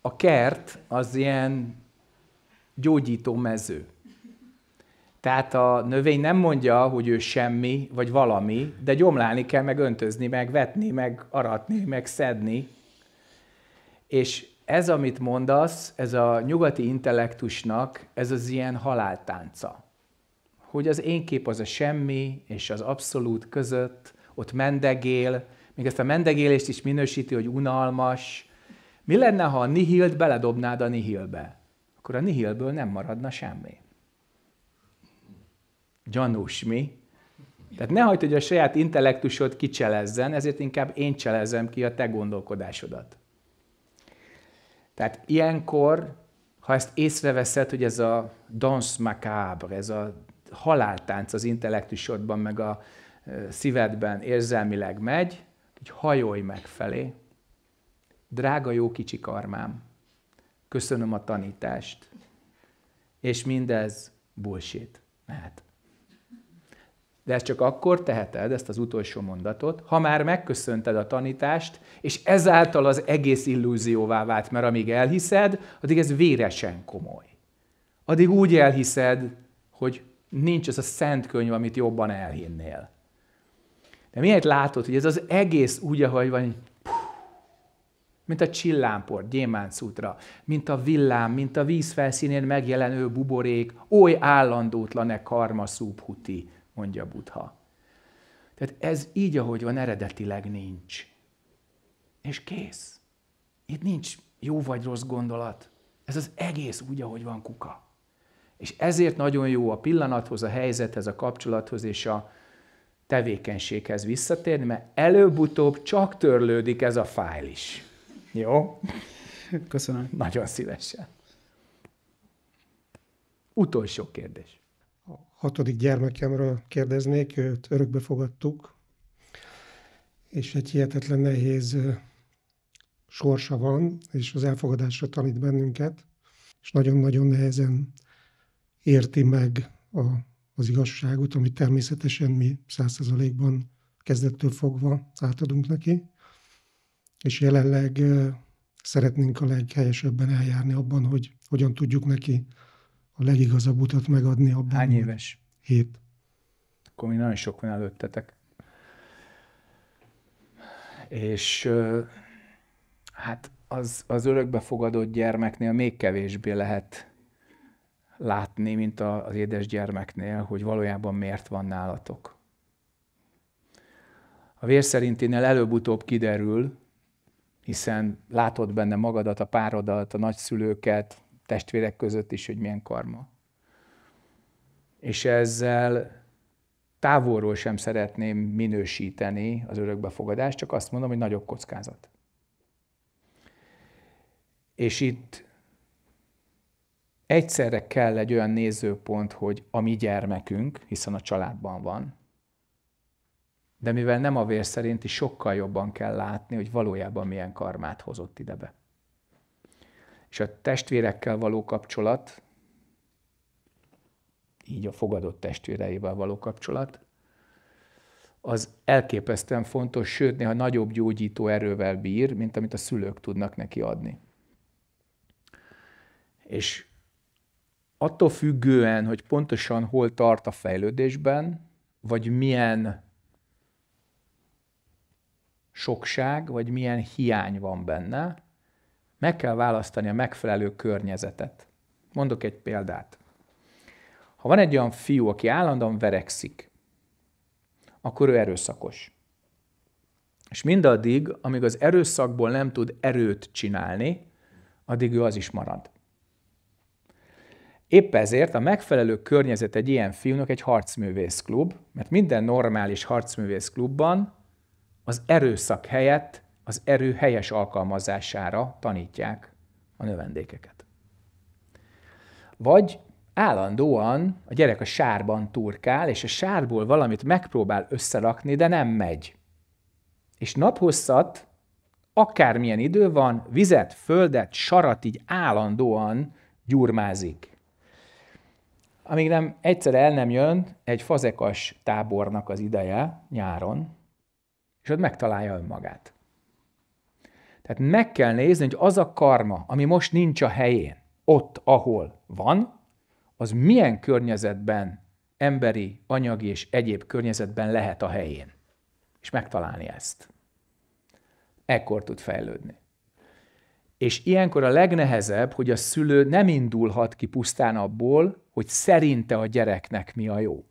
a kert az ilyen gyógyító mező. Tehát a növény nem mondja, hogy ő semmi, vagy valami, de gyomlálni kell, meg öntözni, meg vetni, meg aratni, meg szedni. És ez, amit mondasz, ez a nyugati intellektusnak, ez az ilyen haláltánca. Hogy az én kép az a semmi és az abszolút között, ott mendegél, még ezt a mendegélést is minősíti, hogy unalmas. Mi lenne, ha a nihilt beledobnád a nihilbe? Akkor a nihilből nem maradna semmi gyanús, mi? Tehát ne hagyd, hogy a saját intellektusod kicselezzen, ezért inkább én cselezem ki a te gondolkodásodat. Tehát ilyenkor, ha ezt észreveszed, hogy ez a dans macabre, ez a haláltánc az intellektusodban, meg a szívedben érzelmileg megy, hogy hajolj meg felé. Drága jó kicsi karmám, köszönöm a tanítást. És mindez bullshit. Mehet. De ezt csak akkor teheted, ezt az utolsó mondatot, ha már megköszönted a tanítást, és ezáltal az egész illúzióvá vált, mert amíg elhiszed, addig ez véresen komoly. Addig úgy elhiszed, hogy nincs az a szent könyv, amit jobban elhinnél. De miért látod, hogy ez az egész úgy, ahogy van, mint a csillámport, gyémánc útra, mint a villám, mint a víz felszínén megjelenő buborék, oly állandótlan-e karma szúbhuti, mondja Buddha. Tehát ez így, ahogy van, eredetileg nincs. És kész. Itt nincs jó vagy rossz gondolat. Ez az egész úgy, ahogy van kuka. És ezért nagyon jó a pillanathoz, a helyzethez, a kapcsolathoz és a tevékenységhez visszatérni, mert előbb-utóbb csak törlődik ez a fájl is. Jó? Köszönöm. Nagyon szívesen. Utolsó kérdés hatodik gyermekemről kérdeznék, őt örökbe fogadtuk, és egy hihetetlen nehéz sorsa van, és az elfogadásra tanít bennünket, és nagyon-nagyon nehezen érti meg a, az igazságot, amit természetesen mi százszerzalékban kezdettől fogva átadunk neki, és jelenleg szeretnénk a leghelyesebben eljárni abban, hogy hogyan tudjuk neki a legigazabb utat megadni abban. Hány éves? Hét. Akkor még nagyon sok van előttetek. És hát az, az örökbefogadott gyermeknél még kevésbé lehet látni, mint az édes gyermeknél, hogy valójában miért van nálatok. A vér szerintinél előbb-utóbb kiderül, hiszen látod benne magadat, a párodat, a nagyszülőket, testvérek között is, hogy milyen karma. És ezzel távolról sem szeretném minősíteni az örökbefogadást, csak azt mondom, hogy nagyobb kockázat. És itt egyszerre kell egy olyan nézőpont, hogy a mi gyermekünk, hiszen a családban van, de mivel nem a vér is sokkal jobban kell látni, hogy valójában milyen karmát hozott idebe és a testvérekkel való kapcsolat, így a fogadott testvéreivel való kapcsolat, az elképesztően fontos, sőt, néha nagyobb gyógyító erővel bír, mint amit a szülők tudnak neki adni. És attól függően, hogy pontosan hol tart a fejlődésben, vagy milyen sokság, vagy milyen hiány van benne, meg kell választani a megfelelő környezetet. Mondok egy példát. Ha van egy olyan fiú, aki állandóan verekszik, akkor ő erőszakos. És mindaddig, amíg az erőszakból nem tud erőt csinálni, addig ő az is marad. Épp ezért a megfelelő környezet egy ilyen fiúnak egy harcművészklub, mert minden normális harcművészklubban az erőszak helyett az erő helyes alkalmazására tanítják a növendékeket. Vagy állandóan a gyerek a sárban turkál, és a sárból valamit megpróbál összerakni, de nem megy. És naphosszat, akármilyen idő van, vizet, földet, sarat így állandóan gyurmázik. Amíg nem egyszer el nem jön egy fazekas tábornak az ideje nyáron, és ott megtalálja önmagát. Tehát meg kell nézni, hogy az a karma, ami most nincs a helyén, ott, ahol van, az milyen környezetben, emberi, anyagi és egyéb környezetben lehet a helyén. És megtalálni ezt. Ekkor tud fejlődni. És ilyenkor a legnehezebb, hogy a szülő nem indulhat ki pusztán abból, hogy szerinte a gyereknek mi a jó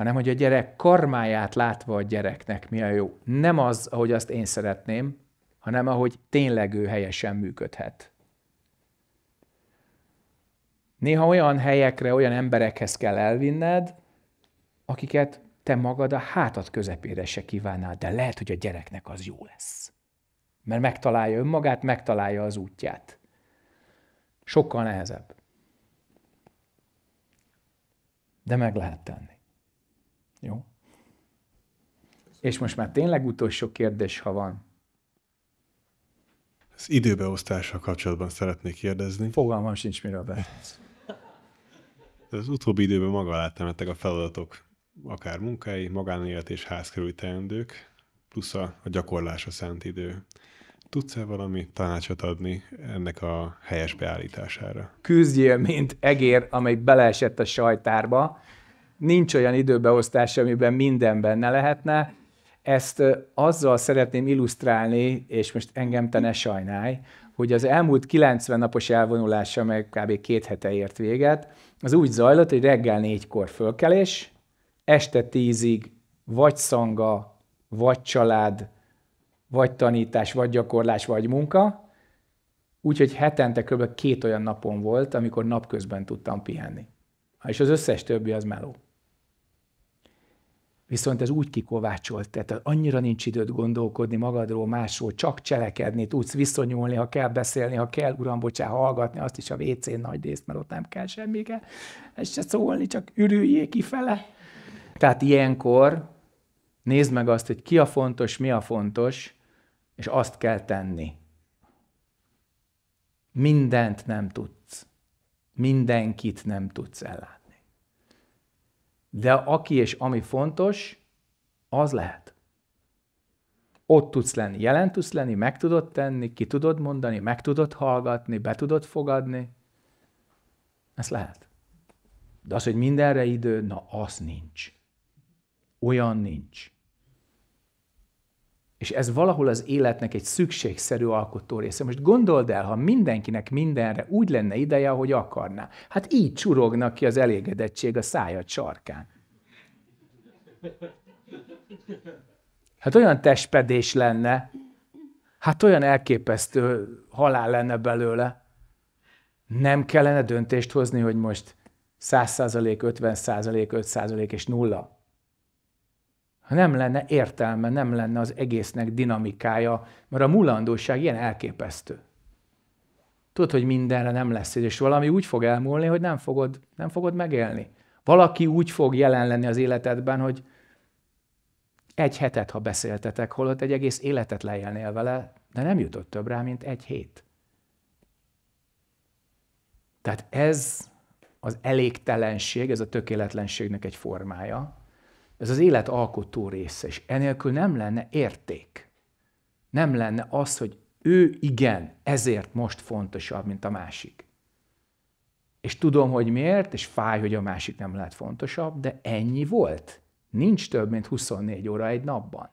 hanem hogy a gyerek karmáját látva a gyereknek mi a jó. Nem az, ahogy azt én szeretném, hanem ahogy tényleg ő helyesen működhet. Néha olyan helyekre, olyan emberekhez kell elvinned, akiket te magad a hátad közepére se kívánnál, de lehet, hogy a gyereknek az jó lesz. Mert megtalálja önmagát, megtalálja az útját. Sokkal nehezebb. De meg lehet tenni. Jó? És most már tényleg utolsó kérdés, ha van. Az időbeosztással kapcsolatban szeretnék kérdezni. Fogalmam sincs, miről beszélsz. Az utóbbi időben maga alá a feladatok, akár munkái, magánélet és ház körüli teendők, plusz a, a gyakorlásra szánt idő. Tudsz-e valami tanácsot adni ennek a helyes beállítására? Küzdjél, mint egér, amely beleesett a sajtárba, nincs olyan időbeosztás, amiben minden benne lehetne. Ezt azzal szeretném illusztrálni, és most engem te ne sajnálj, hogy az elmúlt 90 napos elvonulása, meg kb. két hete ért véget, az úgy zajlott, hogy reggel négykor fölkelés, este tízig vagy szanga, vagy család, vagy tanítás, vagy gyakorlás, vagy munka, úgyhogy hetente kb. két olyan napon volt, amikor napközben tudtam pihenni. És az összes többi az meló viszont ez úgy kikovácsolt, tehát annyira nincs időt gondolkodni magadról, másról, csak cselekedni, tudsz viszonyulni, ha kell beszélni, ha kell, uram, bocsá, hallgatni, azt is a WC-n nagy részt, mert ott nem kell semmi, kell, ezt se szólni, csak ürüljél kifele. Tehát ilyenkor nézd meg azt, hogy ki a fontos, mi a fontos, és azt kell tenni. Mindent nem tudsz. Mindenkit nem tudsz ellátni. De aki és ami fontos, az lehet. Ott tudsz lenni, jelen tudsz lenni, meg tudod tenni, ki tudod mondani, meg tudod hallgatni, be tudod fogadni. Ez lehet. De az, hogy mindenre idő, na az nincs. Olyan nincs. És ez valahol az életnek egy szükségszerű alkotó része. Most gondold el, ha mindenkinek mindenre úgy lenne ideje, ahogy akarná. Hát így csurognak ki az elégedettség a szája csarkán. Hát olyan testpedés lenne, hát olyan elképesztő halál lenne belőle. Nem kellene döntést hozni, hogy most 100 százalék, 50 százalék, 5 százalék és nulla nem lenne értelme, nem lenne az egésznek dinamikája, mert a mulandóság ilyen elképesztő. Tudod, hogy mindenre nem lesz és valami úgy fog elmúlni, hogy nem fogod, nem fogod megélni. Valaki úgy fog jelen lenni az életedben, hogy egy hetet, ha beszéltetek, holott egy egész életet leélnél vele, de nem jutott több rá, mint egy hét. Tehát ez az elégtelenség, ez a tökéletlenségnek egy formája, ez az élet alkotó része, és enélkül nem lenne érték. Nem lenne az, hogy ő igen, ezért most fontosabb, mint a másik. És tudom, hogy miért, és fáj, hogy a másik nem lehet fontosabb, de ennyi volt. Nincs több, mint 24 óra egy napban.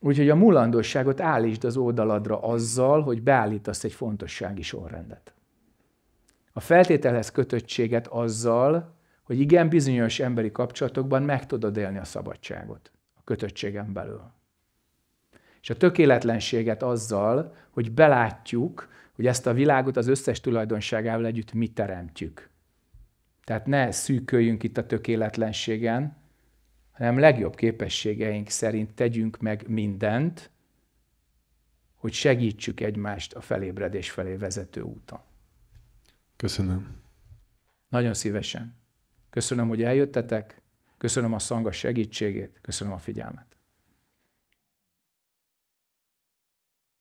Úgyhogy a mulandosságot állítsd az oldaladra azzal, hogy beállítasz egy fontossági sorrendet. A feltételhez kötöttséget azzal, hogy igen, bizonyos emberi kapcsolatokban meg tudod élni a szabadságot a kötöttségen belül. És a tökéletlenséget azzal, hogy belátjuk, hogy ezt a világot az összes tulajdonságával együtt mi teremtjük. Tehát ne szűköljünk itt a tökéletlenségen, hanem legjobb képességeink szerint tegyünk meg mindent, hogy segítsük egymást a felébredés felé vezető úton. Köszönöm. Nagyon szívesen. Köszönöm, hogy eljöttetek, köszönöm a szanga segítségét, köszönöm a figyelmet.